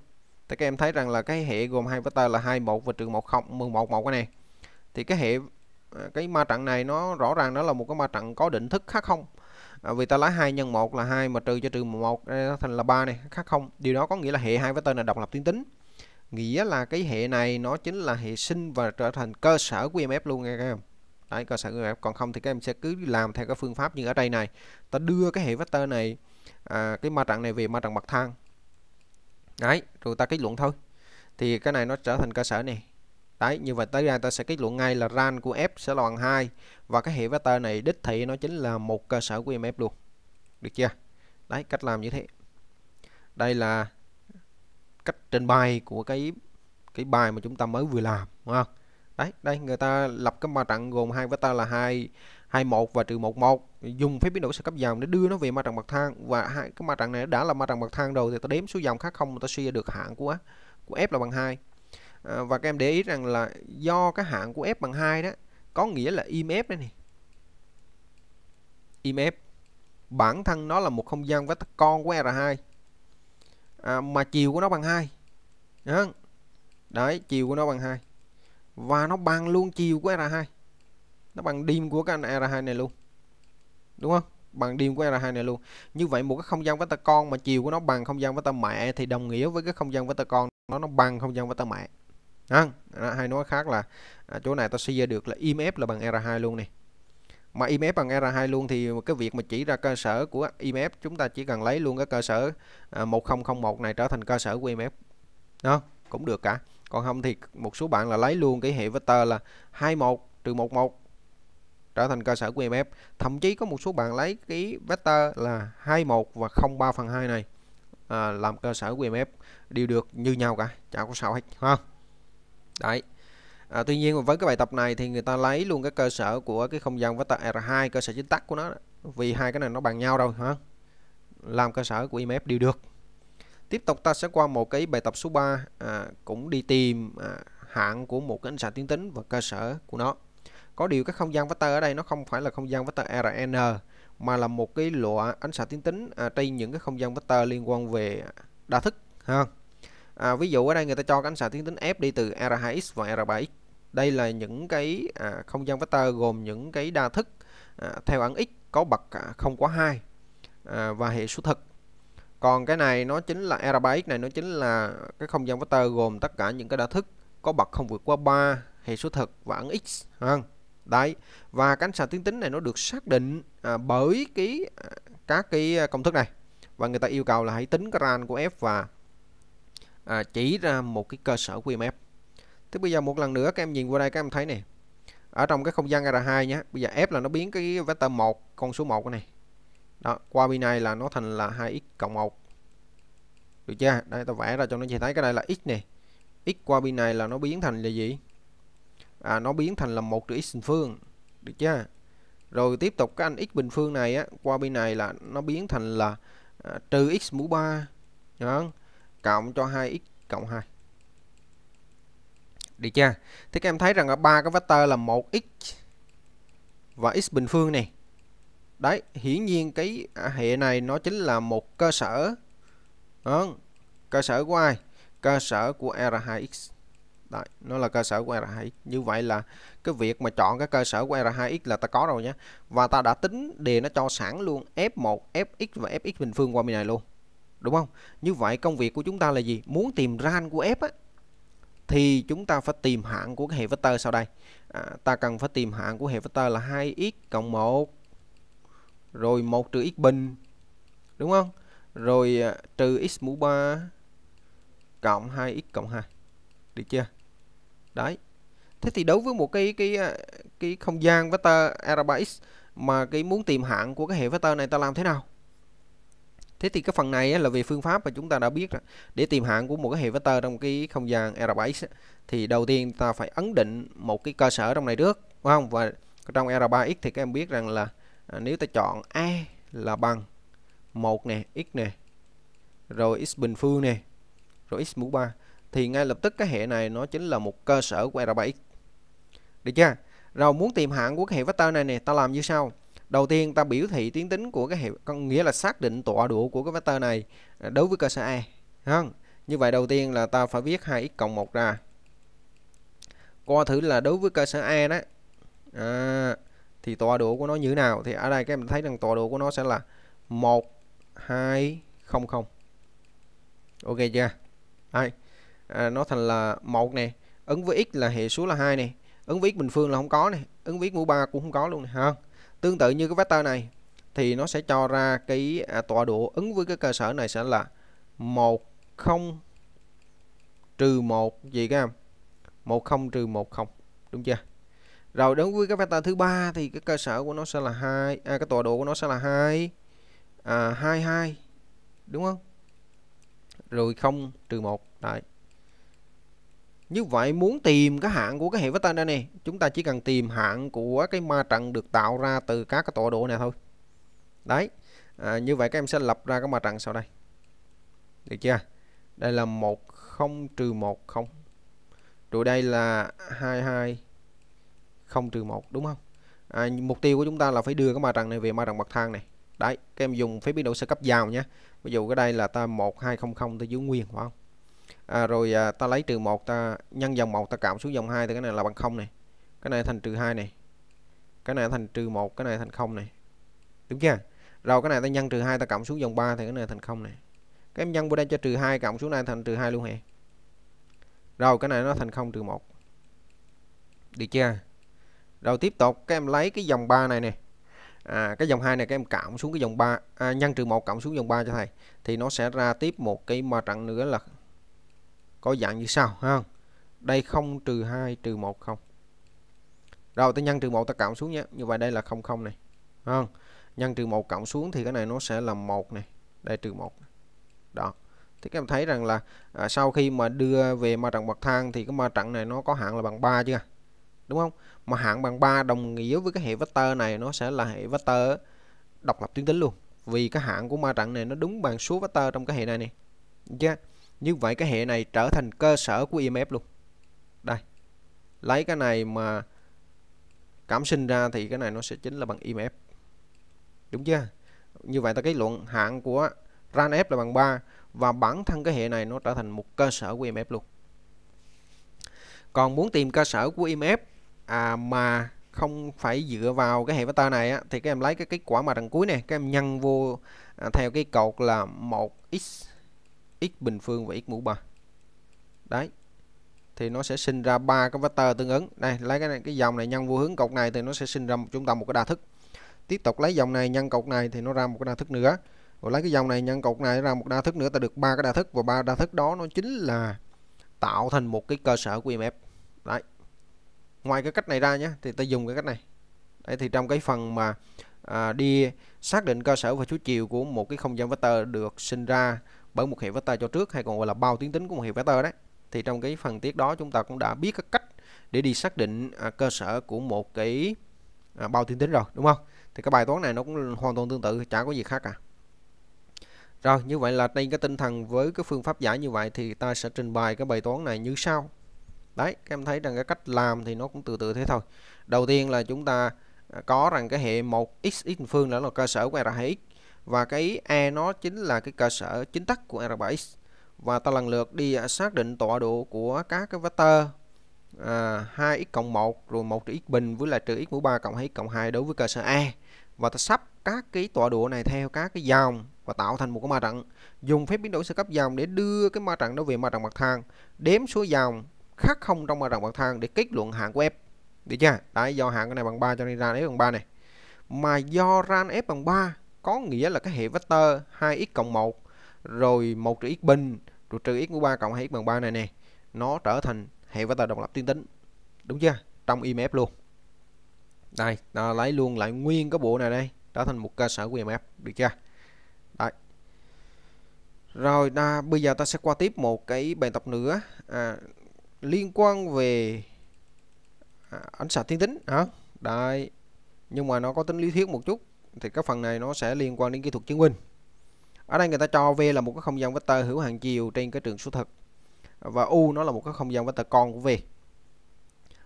thì các em thấy rằng là cái hệ gồm hai vectơ là 21 và trừ 10 11 1 cái này thì cái hệ à, cái ma trận này nó rõ ràng đó là một cái ma trận có định thức khác không à, vì ta lấy 2 nhân 1 là 2 mà trừ cho trừ 11 nó thành là 3 này khác không điều đó có nghĩa là hệ hai vectơ này độc lập tuyến tính nghĩa là cái hệ này nó chính là hệ sinh và trở thành cơ sở của IMF luôn nghe các em đấy cơ sở của IMF còn không thì các em sẽ cứ làm theo cái phương pháp như ở đây này ta đưa cái hệ vectơ này à, cái ma trận này về ma trận bậc thang đấy rồi ta kết luận thôi thì cái này nó trở thành cơ sở này đấy như vậy tới ra ta sẽ kết luận ngay là ran của f sẽ là bằng hai và cái hệ vector này đích thị nó chính là một cơ sở của mf luôn được chưa đấy cách làm như thế đây là cách trình bày của cái cái bài mà chúng ta mới vừa làm đúng không đấy đây người ta lập cái ma trận gồm hai vector là hai 21 và trừ 11 dùng phép biến đổi sự cấp dòng để đưa nó về mặt trận bậc thang và hai cái mặt trận này đã là mặt trận bậc thang rồi thì ta đếm số dòng khác không ta suy ra được hạng của của f là bằng 2 à, và các em để ý rằng là do cái hạng của f bằng 2 đó có nghĩa là im f đây này im f bản thân nó là một không gian với con của r2 à, mà chiều của nó bằng 2 đấy chiều của nó bằng 2 và nó bằng luôn chiều của r2 nó bằng dim của cái R2 này luôn đúng không bằng dim của R2 này luôn như vậy một cái không gian vector con mà chiều của nó bằng không gian vector mẹ thì đồng nghĩa với cái không gian vector con nó nó bằng không gian vector mẹ à, hay nói khác là à, chỗ này ta suy ra được là imf là bằng R2 luôn này mà IMF bằng R2 luôn thì cái việc mà chỉ ra cơ sở của IMF chúng ta chỉ cần lấy luôn cái cơ sở 1001 à, này trở thành cơ sở của IMF đó cũng được cả còn không thì một số bạn là lấy luôn cái hệ vector là 21 trừ 11 trở thành cơ sở của IMF thậm chí có một số bạn lấy cái vector là 21 và 03 phần 2 này à, làm cơ sở của IMF đều được như nhau cả chả có sao hết không? đấy à, tuy nhiên với cái bài tập này thì người ta lấy luôn cái cơ sở của cái không gian vector R2 cơ sở chính tắc của nó vì hai cái này nó bằng nhau rồi hả làm cơ sở của IMF đều được tiếp tục ta sẽ qua một cái bài tập số 3 à, cũng đi tìm à, hạng của một cái ánh xạ tuyến tính và cơ sở của nó có điều các không gian vector ở đây nó không phải là không gian vector RN mà là một cái lụa ánh xạ tiến tính à, trên những cái không gian vector liên quan về đa thức hơn à, ví dụ ở đây người ta cho cái ánh xạ tiến tính F đi từ R2x và R3x đây là những cái à, không gian vector gồm những cái đa thức à, theo ẩn x có bậc à, không quá hai à, và hệ số thực còn cái này nó chính là R3x này nó chính là cái không gian vector gồm tất cả những cái đa thức có bậc không vượt qua 3 hệ số thực và ẩn x hơn đấy và cánh ánh tuyến tính này nó được xác định à, bởi cái à, các cái à, công thức này và người ta yêu cầu là hãy tính cái của f và à, chỉ ra một cái cơ sở của QMF thế bây giờ một lần nữa các em nhìn qua đây các em thấy này ở trong cái không gian R2 nhé bây giờ F là nó biến cái vector 1 con số 1 cái này đó qua bên này là nó thành là 2x cộng 1 được chưa đây ta vẽ ra cho nó chị thấy cái này là x này x qua bên này là nó biến thành là gì à, nó biến thành là một trừ x bình phương được chưa rồi tiếp tục cái anh x bình phương này á qua bên này là nó biến thành là à, trừ x mũ 3 không? cộng cho 2x cộng 2 được chưa thế các em thấy rằng là ba cái vector là một x và x bình phương này đấy hiển nhiên cái hệ này nó chính là một cơ sở không? cơ sở của ai cơ sở của r2x Đấy, nó là cơ sở của R2X như vậy là cái việc mà chọn cái cơ sở của R2X là ta có rồi nhé và ta đã tính đề nó cho sẵn luôn F1 Fx và Fx bình phương qua bên này luôn đúng không như vậy công việc của chúng ta là gì muốn tìm ran của F á, thì chúng ta phải tìm hạng của cái hệ vectơ sau đây à, ta cần phải tìm hạng của hệ vectơ là 2x cộng 1 rồi 1 trừ x bình đúng không rồi à, trừ x mũ 3 cộng 2x cộng 2 được chưa đấy thế thì đối với một cái cái à, cái không gian vector r 3 mà cái muốn tìm hạng của cái hệ vector này ta làm thế nào thế thì cái phần này là về phương pháp mà chúng ta đã biết rồi để tìm hạng của một cái hệ vector trong cái không gian r 3 thì đầu tiên ta phải ấn định một cái cơ sở trong này trước đúng không và trong r 3 thì các em biết rằng là à, nếu ta chọn A là bằng một nè x nè rồi x bình phương nè rồi x mũ 3 thì ngay lập tức cái hệ này nó chính là một cơ sở của R3X. Được chưa? Rồi muốn tìm hạng của cái hệ vector này nè, ta làm như sau. Đầu tiên ta biểu thị tiến tính của cái hệ có nghĩa là xác định tọa độ của cái vector này à, đối với cơ sở A. Không? Như vậy đầu tiên là ta phải viết 2x cộng 1 ra. Coi thử là đối với cơ sở A đó. À, thì tọa độ của nó như thế nào? Thì ở đây các em thấy rằng tọa độ của nó sẽ là 1 2 0 0. Ok chưa? Đây à, nó thành là một này ứng với x là hệ số là hai này ứng với x bình phương là không có này ứng với x mũ ba cũng không có luôn này ha tương tự như cái vector này thì nó sẽ cho ra cái à, tọa độ ứng với cái cơ sở này sẽ là một không trừ một gì các em một không trừ một không đúng chưa rồi đến với cái vector thứ ba thì cái cơ sở của nó sẽ là hai à, cái tọa độ của nó sẽ là hai à, hai hai đúng không rồi không trừ một đấy như vậy muốn tìm cái hạng của cái hệ vector đây này, chúng ta chỉ cần tìm hạng của cái ma trận được tạo ra từ các cái tọa độ này thôi. Đấy. À, như vậy các em sẽ lập ra cái ma trận sau đây. Được chưa? Đây là một không trừ một không Rồi đây là hai hai không trừ một đúng không? À, mục tiêu của chúng ta là phải đưa cái ma trận này về ma trận bậc thang này. Đấy, các em dùng phép biến đổi sơ cấp vào nhé. Ví dụ cái đây là ta một hai không không ta giữ nguyên phải không? à, rồi à, ta lấy trừ một ta nhân dòng một ta cộng xuống dòng 2 thì cái này là bằng không này cái này thành trừ hai này cái này thành trừ một cái này thành không này đúng chưa rồi cái này ta nhân trừ hai ta cộng xuống dòng 3 thì cái này thành không này cái em nhân bên đây cho trừ hai cộng xuống này thành trừ hai luôn hả rồi cái này nó thành không trừ một được chưa rồi tiếp tục các em lấy cái dòng 3 này nè à, cái dòng 2 này các em cộng xuống cái dòng 3 à, nhân trừ một cộng xuống dòng 3 cho thầy thì nó sẽ ra tiếp một cái ma trận nữa là có dạng như sau ha đây không trừ 2 trừ 1 không rồi ta nhân trừ 1 ta cộng xuống nhé như vậy đây là 0 không này không nhân trừ 1 cộng xuống thì cái này nó sẽ là 1 này đây trừ 1 đó thì các em thấy rằng là à, sau khi mà đưa về ma trận bậc thang thì cái ma trận này nó có hạn là bằng 3 chưa đúng không mà hạn bằng 3 đồng nghĩa với cái hệ vector này nó sẽ là hệ vector độc lập tuyến tính luôn vì cái hạn của ma trận này nó đúng bằng số vector trong cái hệ này nè chưa như vậy cái hệ này trở thành cơ sở của IMF e luôn đây lấy cái này mà cảm sinh ra thì cái này nó sẽ chính là bằng IMF e đúng chưa như vậy ta cái luận hạng của RANF là bằng 3 và bản thân cái hệ này nó trở thành một cơ sở của IMF e luôn còn muốn tìm cơ sở của IMF à, mà không phải dựa vào cái hệ vector này á, thì các em lấy cái kết quả mà đằng cuối này các em nhân vô à, theo cái cột là 1x x bình phương và x mũ 3 đấy thì nó sẽ sinh ra ba cái vector tương ứng đây lấy cái này cái dòng này nhân vô hướng cột này thì nó sẽ sinh ra một chúng ta một cái đa thức tiếp tục lấy dòng này nhân cột này thì nó ra một cái đa thức nữa rồi lấy cái dòng này nhân cột này ra một đa thức nữa ta được ba cái đa thức và ba đa thức đó nó chính là tạo thành một cái cơ sở của IMF đấy ngoài cái cách này ra nhé thì ta dùng cái cách này đấy thì trong cái phần mà à, đi xác định cơ sở và số chiều của một cái không gian vector được sinh ra bởi một hệ vector cho trước hay còn gọi là bao tuyến tính của một hệ vector đấy thì trong cái phần tiết đó chúng ta cũng đã biết các cách để đi xác định à, cơ sở của một cái à, bao tuyến tính rồi đúng không thì cái bài toán này nó cũng hoàn toàn tương tự chả có gì khác cả rồi như vậy là trên cái tinh thần với cái phương pháp giải như vậy thì ta sẽ trình bày cái bài toán này như sau đấy các em thấy rằng cái cách làm thì nó cũng từ từ thế thôi đầu tiên là chúng ta à, có rằng cái hệ 1 x x phương đó là cơ sở của r x và cái E nó chính là cái cơ sở chính tắc của R7X và ta lần lượt đi à, xác định tọa độ của các cái vector à, 2x cộng 1 rồi 1 trừ x bình với là trừ x mũ 3 cộng 2x cộng 2 đối với cơ sở E và ta sắp các cái tọa độ này theo các cái dòng và tạo thành một cái ma trận dùng phép biến đổi sơ cấp dòng để đưa cái ma trận đó về ma trận bậc thang đếm số dòng khác không trong ma trận bậc thang để kết luận hạng của F được chưa đấy do hạng cái này bằng 3 cho nên ra F bằng 3 này mà do ran F bằng 3 có nghĩa là cái hệ vector 2x cộng 1 rồi 1 trừ x bình rồi trừ x mũ 3 cộng 2x bằng 3 này nè nó trở thành hệ vector độc lập tuyến tính đúng chưa trong IMF luôn đây ta lấy luôn lại nguyên cái bộ này đây trở thành một cơ sở của IMF được chưa đấy rồi ta bây giờ ta sẽ qua tiếp một cái bài tập nữa à, liên quan về à, ánh xạ tuyến tính hả à, đấy nhưng mà nó có tính lý thuyết một chút thì các phần này nó sẽ liên quan đến kỹ thuật chứng minh ở đây người ta cho V là một cái không gian vector hữu hạn chiều trên cái trường số thực và U nó là một cái không gian vector con của V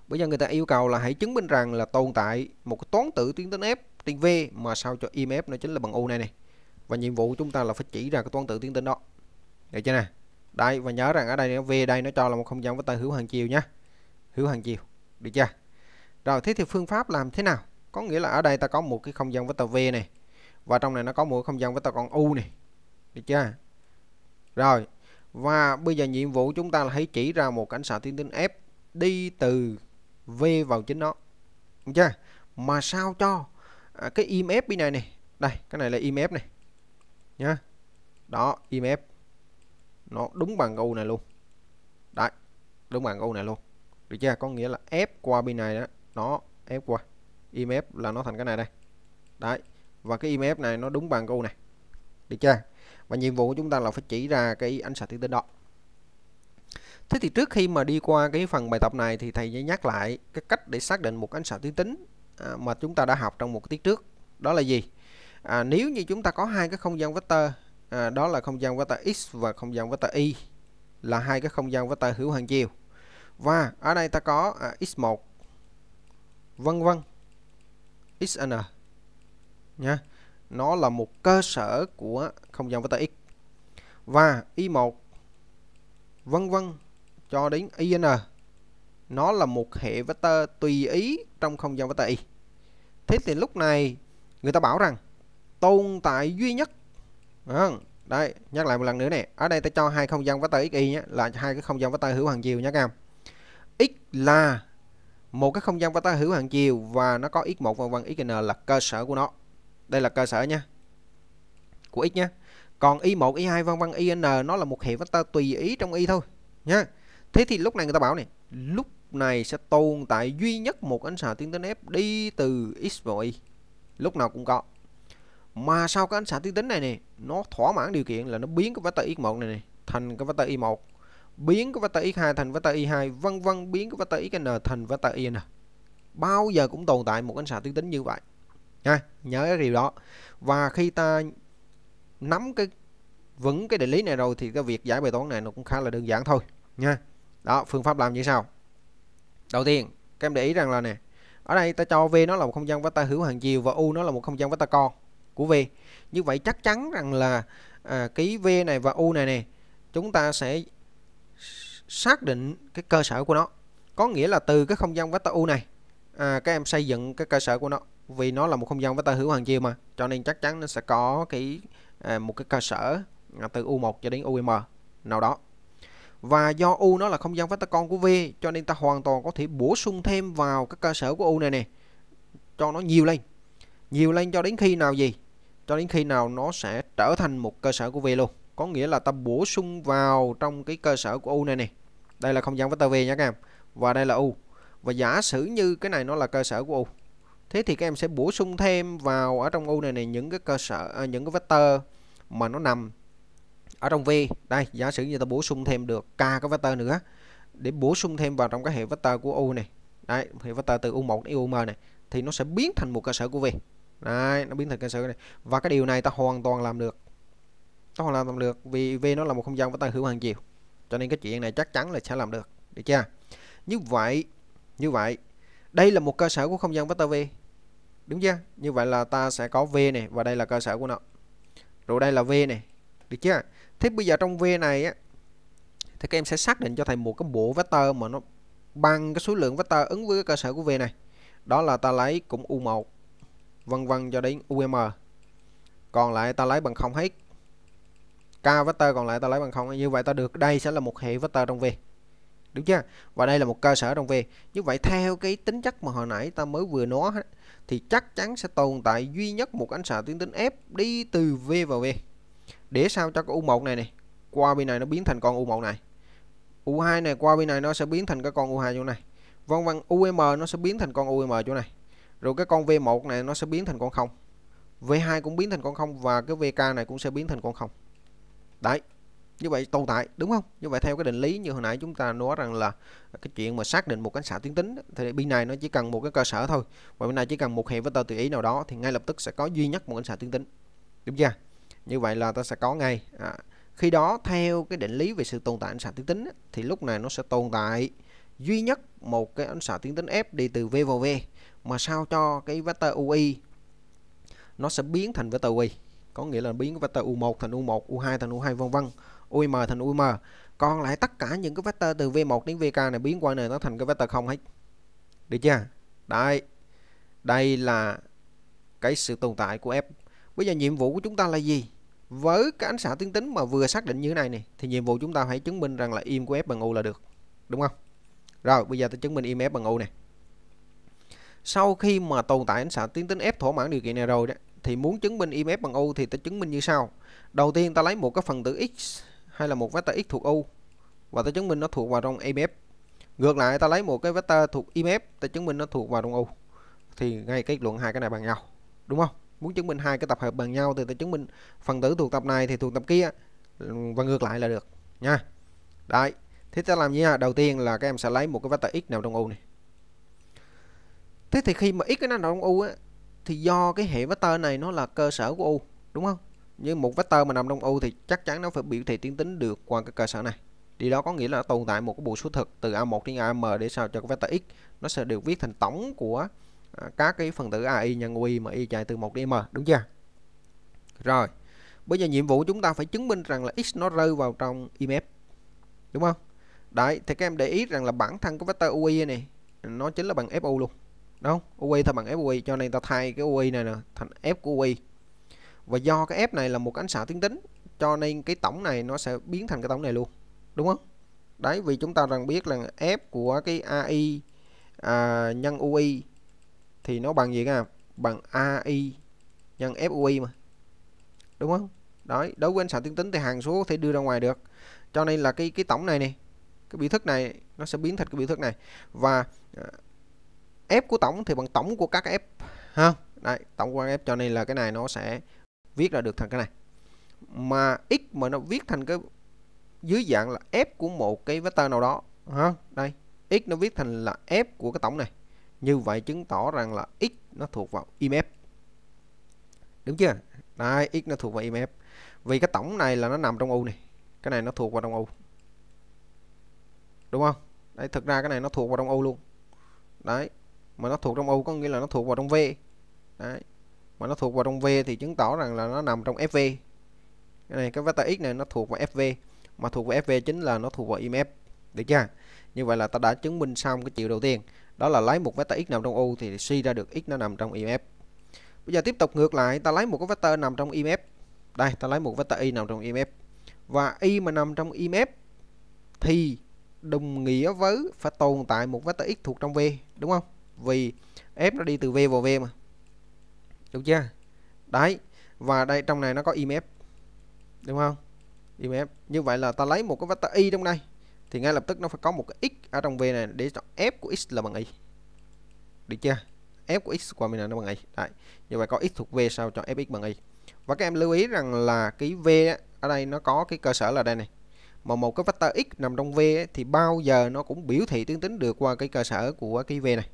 bây giờ người ta yêu cầu là hãy chứng minh rằng là tồn tại một cái toán tử tuyến tính F trên V mà sao cho im F nó chính là bằng U này này và nhiệm vụ của chúng ta là phải chỉ ra cái toán tử tuyến tính đó được chưa nè đây và nhớ rằng ở đây V đây nó cho là một không gian vector hữu hạn chiều nhá hữu hạn chiều được chưa rồi thế thì phương pháp làm thế nào có nghĩa là ở đây ta có một cái không gian vector v này và trong này nó có một không gian vector con u này được chưa rồi và bây giờ nhiệm vụ chúng ta là hãy chỉ ra một cảnh xạ tuyến tính f đi từ v vào chính nó được chưa mà sao cho à, cái imf f bên này này đây cái này là imf này nhá đó imf nó đúng bằng u này luôn đấy đúng bằng u này luôn được chưa có nghĩa là f qua bên này đó nó f qua IMF e là nó thành cái này đây đấy và cái IMF e này nó đúng bằng câu này được chưa và nhiệm vụ của chúng ta là phải chỉ ra cái ánh sáng tiên tính đó Thế thì trước khi mà đi qua cái phần bài tập này thì thầy sẽ nhắc lại cái cách để xác định một ánh sáng tuyến tính à, mà chúng ta đã học trong một tiết trước. Đó là gì? À, nếu như chúng ta có hai cái không gian vector, à, đó là không gian vector x và không gian vector y là hai cái không gian vector hữu hàng chiều. Và ở đây ta có à, x1 vân vân xn nha nó là một cơ sở của không gian vector x và y1 vân vân cho đến in nó là một hệ vector tùy ý trong không gian vector y thế thì lúc này người ta bảo rằng tồn tại duy nhất à, đây nhắc lại một lần nữa nè ở đây ta cho hai không gian vector xy nhé là hai cái không gian vector hữu hàng chiều nhé các em x là một cái không gian vector hữu hạn chiều và nó có x1 và bằng xn là cơ sở của nó đây là cơ sở nha của x nha, còn y1 y2 vân vân in nó là một hệ vector tùy ý trong y thôi nha, thế thì lúc này người ta bảo này lúc này sẽ tồn tại duy nhất một ánh xạ tiến tính f đi từ x vào y lúc nào cũng có mà sau cái ánh xạ tiến tính này nè nó thỏa mãn điều kiện là nó biến cái vector x1 này, này thành cái vector y1 biến cái vector x2 thành vector y2 vân vân biến cái vector xn thành vector yn bao giờ cũng tồn tại một ánh xạ tuyến tính như vậy nha nhớ cái điều đó và khi ta nắm cái vững cái định lý này rồi thì cái việc giải bài toán này nó cũng khá là đơn giản thôi nha đó phương pháp làm như sau đầu tiên các em để ý rằng là nè ở đây ta cho v nó là một không gian vector hữu hàng chiều và u nó là một không gian vector con của v như vậy chắc chắn rằng là à, cái v này và u này nè chúng ta sẽ xác định cái cơ sở của nó có nghĩa là từ cái không gian vector u này à, các em xây dựng cái cơ sở của nó vì nó là một không gian vector hữu hàng chiều mà cho nên chắc chắn nó sẽ có cái à, một cái cơ sở à, từ u1 cho đến um nào đó và do u nó là không gian vector con của v cho nên ta hoàn toàn có thể bổ sung thêm vào cái cơ sở của u này nè cho nó nhiều lên nhiều lên cho đến khi nào gì cho đến khi nào nó sẽ trở thành một cơ sở của v luôn có nghĩa là ta bổ sung vào trong cái cơ sở của u này nè đây là không gian vector v nhé các em và đây là u và giả sử như cái này nó là cơ sở của u thế thì các em sẽ bổ sung thêm vào ở trong u này này những cái cơ sở ờ, những cái vector mà nó nằm ở trong v đây giả sử như ta bổ sung thêm được k cái vector nữa để bổ sung thêm vào trong cái hệ vector của u này đấy hệ vector từ u1 đến um này thì nó sẽ biến thành một cơ sở của v đấy nó biến thành cơ sở này và cái điều này ta hoàn toàn làm được tôi không làm được vì V nó là một không gian có tăng hữu hàng chiều cho nên cái chuyện này chắc chắn là sẽ làm được được chưa như vậy như vậy đây là một cơ sở của không gian vector V đúng chưa như vậy là ta sẽ có V này và đây là cơ sở của nó rồi đây là V này được chưa thế bây giờ trong V này á thì các em sẽ xác định cho thầy một cái bộ vector mà nó bằng cái số lượng vector ứng với cái cơ sở của V này đó là ta lấy cũng U1 vân vân cho đến UM còn lại ta lấy bằng không hết K vector còn lại ta lấy bằng không như vậy ta được đây sẽ là một hệ vector trong V đúng chưa và đây là một cơ sở trong V như vậy theo cái tính chất mà hồi nãy ta mới vừa nói thì chắc chắn sẽ tồn tại duy nhất một ánh xạ tuyến tính F đi từ V vào V để sao cho cái U1 này này qua bên này nó biến thành con U1 này U2 này qua bên này nó sẽ biến thành cái con U2 chỗ này vân vân UM nó sẽ biến thành con UM chỗ này rồi cái con V1 này nó sẽ biến thành con không V2 cũng biến thành con không và cái VK này cũng sẽ biến thành con không đấy như vậy tồn tại đúng không như vậy theo cái định lý như hồi nãy chúng ta nói rằng là cái chuyện mà xác định một cái xạ tuyến tính thì bên này nó chỉ cần một cái cơ sở thôi và bên này chỉ cần một hệ với tờ tự ý nào đó thì ngay lập tức sẽ có duy nhất một cái xạ tuyến tính đúng chưa như vậy là ta sẽ có ngay à, khi đó theo cái định lý về sự tồn tại ánh xạ tuyến tính thì lúc này nó sẽ tồn tại duy nhất một cái ánh xạ tuyến tính f đi từ v vào v mà sao cho cái vector ui nó sẽ biến thành vector ui có nghĩa là biến cái vector U1 thành U1, U2 thành U2 vân vân, UM thành UM. Còn lại tất cả những cái vector từ V1 đến VK này biến qua này nó thành cái vector không hết. Được chưa? Đây. Đây là cái sự tồn tại của F. Bây giờ nhiệm vụ của chúng ta là gì? Với cái ánh xạ tuyến tính mà vừa xác định như thế này này thì nhiệm vụ chúng ta hãy chứng minh rằng là im của F bằng U là được. Đúng không? Rồi, bây giờ tôi chứng minh im F bằng U này. Sau khi mà tồn tại ánh xạ tuyến tính F thỏa mãn điều kiện này rồi đó thì muốn chứng minh IMF bằng U thì ta chứng minh như sau. Đầu tiên ta lấy một cái phần tử x hay là một vector x thuộc U và ta chứng minh nó thuộc vào trong IMF. Ngược lại ta lấy một cái vector thuộc IMF ta chứng minh nó thuộc vào trong U. Thì ngay kết luận hai cái này bằng nhau, đúng không? Muốn chứng minh hai cái tập hợp bằng nhau thì ta chứng minh phần tử thuộc tập này thì thuộc tập kia và ngược lại là được nha. Đấy. Thế ta làm như nào Đầu tiên là các em sẽ lấy một cái vector x nào trong U này. Thế thì khi mà x nó nằm trong U á thì do cái hệ vector này nó là cơ sở của u đúng không nhưng một vector mà nằm trong u thì chắc chắn nó phải biểu thị tuyến tính được qua cái cơ sở này thì đó có nghĩa là nó tồn tại một cái bộ số thực từ a1 đến am để sao cho cái vector x nó sẽ được viết thành tổng của à, các cái phần tử ai nhân y mà y chạy từ 1 đến m đúng chưa rồi bây giờ nhiệm vụ chúng ta phải chứng minh rằng là x nó rơi vào trong imf đúng không đấy thì các em để ý rằng là bản thân cái vector ui này nó chính là bằng fu luôn đúng không UI ta bằng FUI cho nên ta thay cái UI này nè thành F của UI và do cái F này là một ánh xạ tuyến tính cho nên cái tổng này nó sẽ biến thành cái tổng này luôn đúng không đấy vì chúng ta rằng biết là F của cái AI à, nhân UI thì nó bằng gì cả bằng AI nhân FUI mà đúng không đấy đối với ánh xạ tuyến tính thì hàng số có thể đưa ra ngoài được cho nên là cái cái tổng này nè, cái biểu thức này nó sẽ biến thành cái biểu thức này và à, f của tổng thì bằng tổng của các f ha đấy tổng của các f cho nên là cái này nó sẽ viết ra được thành cái này mà x mà nó viết thành cái dưới dạng là f của một cái vector nào đó ha đây x nó viết thành là f của cái tổng này như vậy chứng tỏ rằng là x nó thuộc vào imf đúng chưa đấy x nó thuộc vào imf vì cái tổng này là nó nằm trong u này cái này nó thuộc vào trong u đúng không đấy thực ra cái này nó thuộc vào trong u luôn đấy mà nó thuộc trong U có nghĩa là nó thuộc vào trong V đấy mà nó thuộc vào trong V thì chứng tỏ rằng là nó nằm trong FV cái này cái vector x này nó thuộc vào FV mà thuộc vào FV chính là nó thuộc vào IMF được chưa như vậy là ta đã chứng minh xong cái chiều đầu tiên đó là lấy một vector x nằm trong U thì suy ra được x nó nằm trong IMF bây giờ tiếp tục ngược lại ta lấy một cái vector nằm trong IMF đây ta lấy một vector y nằm trong IMF và y mà nằm trong IMF thì đồng nghĩa với phải tồn tại một vector x thuộc trong V đúng không vì F nó đi từ V vào V mà đúng chưa đấy và đây trong này nó có IMF đúng không IMF như vậy là ta lấy một cái vector Y trong đây thì ngay lập tức nó phải có một cái X ở trong V này để cho F của X là bằng Y được chưa F của X qua mình là nó bằng Y đấy như vậy có X thuộc V sao cho Fx bằng Y và các em lưu ý rằng là cái V á, ở đây nó có cái cơ sở là đây này mà một cái vector x nằm trong v ấy, thì bao giờ nó cũng biểu thị tương tính được qua cái cơ sở của cái v này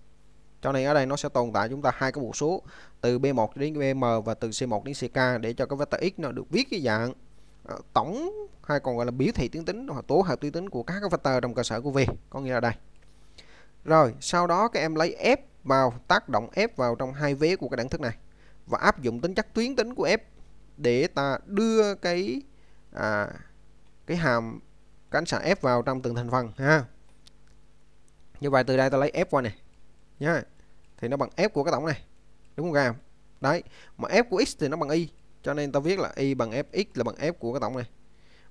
cho nên ở đây nó sẽ tồn tại chúng ta hai cái bộ số từ B1 đến BM và từ C1 đến CK để cho cái vector x nó được viết cái dạng ờ, tổng hay còn gọi là biểu thị tuyến tính hoặc tố hợp tuyến tính của các cái vector trong cơ sở của V có nghĩa là đây rồi sau đó các em lấy F vào tác động F vào trong hai vế của cái đẳng thức này và áp dụng tính chất tuyến tính của F để ta đưa cái à, cái hàm cánh xạ F vào trong từng thành phần ha như vậy từ đây ta lấy F qua này nhá thì nó bằng f của cái tổng này đúng không các đấy mà f của x thì nó bằng y cho nên ta viết là y bằng fx là bằng f của cái tổng này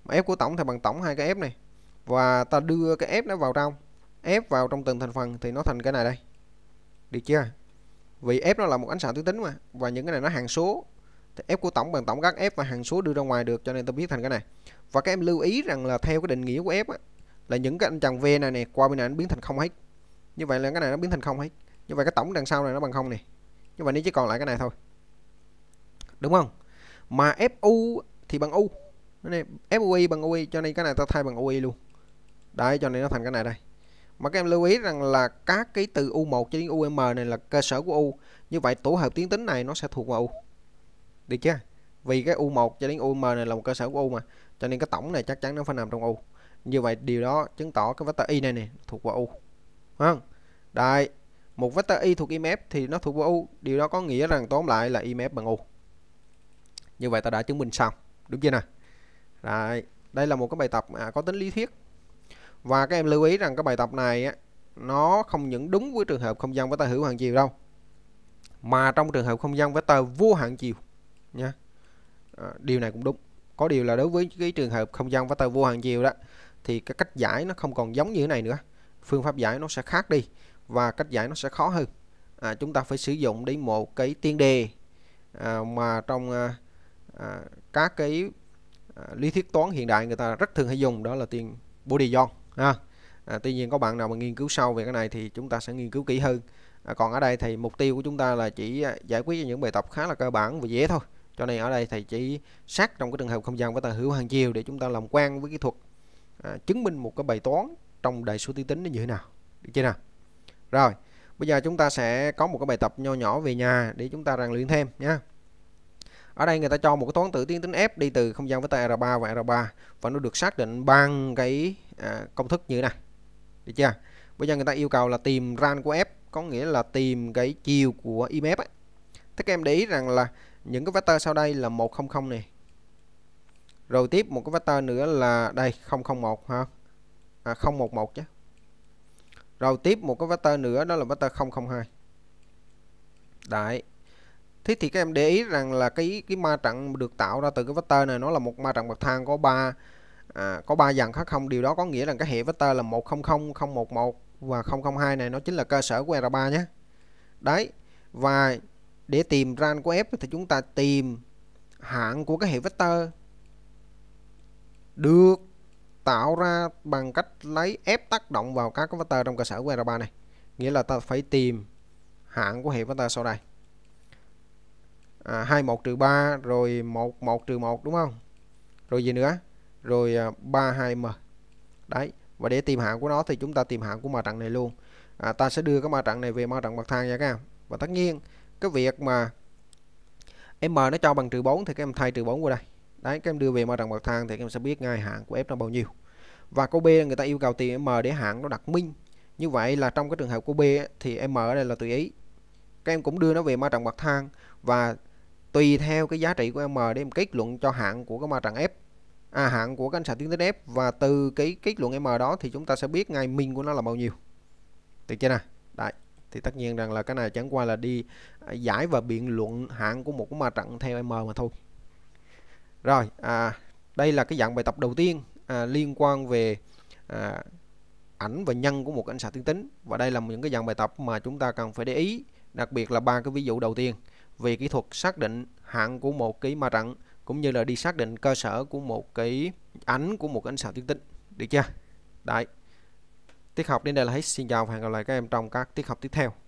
mà f của tổng thì bằng tổng hai cái f này và ta đưa cái f nó vào trong f vào trong từng thành phần thì nó thành cái này đây được chưa vì f nó là một ánh sáng tuyến tính mà và những cái này nó hàng số thì f của tổng bằng tổng các f và hàng số đưa ra ngoài được cho nên ta viết thành cái này và các em lưu ý rằng là theo cái định nghĩa của f á, là những cái anh chàng v này này qua bên này anh biến thành không hết như vậy là cái này nó biến thành không hết như vậy cái tổng đằng sau này nó bằng không này, như vậy nó chỉ còn lại cái này thôi đúng không mà fu thì bằng u này fui bằng ui cho nên cái này ta thay bằng ui luôn đấy cho nên nó thành cái này đây mà các em lưu ý rằng là các cái từ u1 cho đến um này là cơ sở của u như vậy tổ hợp tiến tính này nó sẽ thuộc vào u được chưa vì cái u1 cho đến um này là một cơ sở của u mà cho nên cái tổng này chắc chắn nó phải nằm trong u như vậy điều đó chứng tỏ cái vector y này này thuộc vào u phải không vâng. đấy một vector y thuộc im e F thì nó thuộc vào u điều đó có nghĩa rằng tóm lại là im e F bằng u như vậy ta đã chứng minh xong đúng chưa nào đấy đây là một cái bài tập à, có tính lý thuyết và các em lưu ý rằng cái bài tập này á, nó không những đúng với trường hợp không gian vector hữu hạn chiều đâu mà trong trường hợp không gian vector vô hạn chiều nha à, điều này cũng đúng có điều là đối với cái trường hợp không gian vector vô hạn chiều đó thì cái cách giải nó không còn giống như thế này nữa phương pháp giải nó sẽ khác đi và cách giải nó sẽ khó hơn à, chúng ta phải sử dụng đến một cái tiên đề à, mà trong à, à, các cái à, lý thuyết toán hiện đại người ta rất thường hay dùng đó là tiền Bodion ha à, tuy nhiên có bạn nào mà nghiên cứu sâu về cái này thì chúng ta sẽ nghiên cứu kỹ hơn à, còn ở đây thì mục tiêu của chúng ta là chỉ à, giải quyết những bài tập khá là cơ bản và dễ thôi cho nên ở đây thầy chỉ sát trong cái trường hợp không gian với tà hữu hàng chiều để chúng ta làm quen với kỹ thuật à, chứng minh một cái bài toán trong đại số tuyến tính nó như thế nào được chưa nào rồi bây giờ chúng ta sẽ có một cái bài tập nho nhỏ về nhà để chúng ta rèn luyện thêm nhé ở đây người ta cho một cái toán tử tuyến tính f đi từ không gian với tay r3 và r3 và nó được xác định bằng cái à, công thức như thế này được chưa bây giờ người ta yêu cầu là tìm ran của f có nghĩa là tìm cái chiều của imf. ấy. Thế các em để ý rằng là những cái vector sau đây là 100 này. Rồi tiếp một cái vector nữa là đây 001 ha à, 011 nhé. rồi tiếp một cái vector nữa đó là vector 002 đấy thế thì các em để ý rằng là cái cái ma trận được tạo ra từ cái vector này nó là một ma trận bậc thang có 3 à, có 3 dàn khác không điều đó có nghĩa là cái hệ vector là 100 011 và 002 này nó chính là cơ sở của R3 nhé đấy và để tìm ran của F thì chúng ta tìm hạng của cái hệ vector được tạo ra bằng cách lấy ép tác động vào các cái vector trong cơ sở của R3 này nghĩa là ta phải tìm hạng của hệ vector sau đây à, 21 trừ 3 rồi 1 1 trừ 1 đúng không rồi gì nữa rồi 32m à, đấy và để tìm hạng của nó thì chúng ta tìm hạng của mặt trận này luôn à, ta sẽ đưa cái mặt trận này về mặt trận bậc thang nha các em và tất nhiên cái việc mà m nó cho bằng trừ 4 thì các em thay trừ 4 qua đây đấy các em đưa về mà rằng bậc thang thì các em sẽ biết ngay hạng của F nó bao nhiêu và câu B người ta yêu cầu tìm M để hạng nó đặt minh như vậy là trong cái trường hợp của B thì M ở đây là tùy ý các em cũng đưa nó về ma trận bậc thang và tùy theo cái giá trị của M để em kết luận cho hạng của cái ma trận F à hạng của cái xạ tuyến tính F và từ cái kết luận M đó thì chúng ta sẽ biết ngay minh của nó là bao nhiêu được chưa nào đấy thì tất nhiên rằng là cái này chẳng qua là đi à, giải và biện luận hạng của một cái ma trận theo M mà thôi rồi à, đây là cái dạng bài tập đầu tiên à, liên quan về à, ảnh và nhân của một ảnh xạ tuyến tính và đây là những cái dạng bài tập mà chúng ta cần phải để ý đặc biệt là ba cái ví dụ đầu tiên về kỹ thuật xác định hạng của một cái ma trận cũng như là đi xác định cơ sở của một cái ảnh của một ảnh xạ tuyến tính được chưa đấy tiết học đến đây là hết xin chào và hẹn gặp lại các em trong các tiết học tiếp theo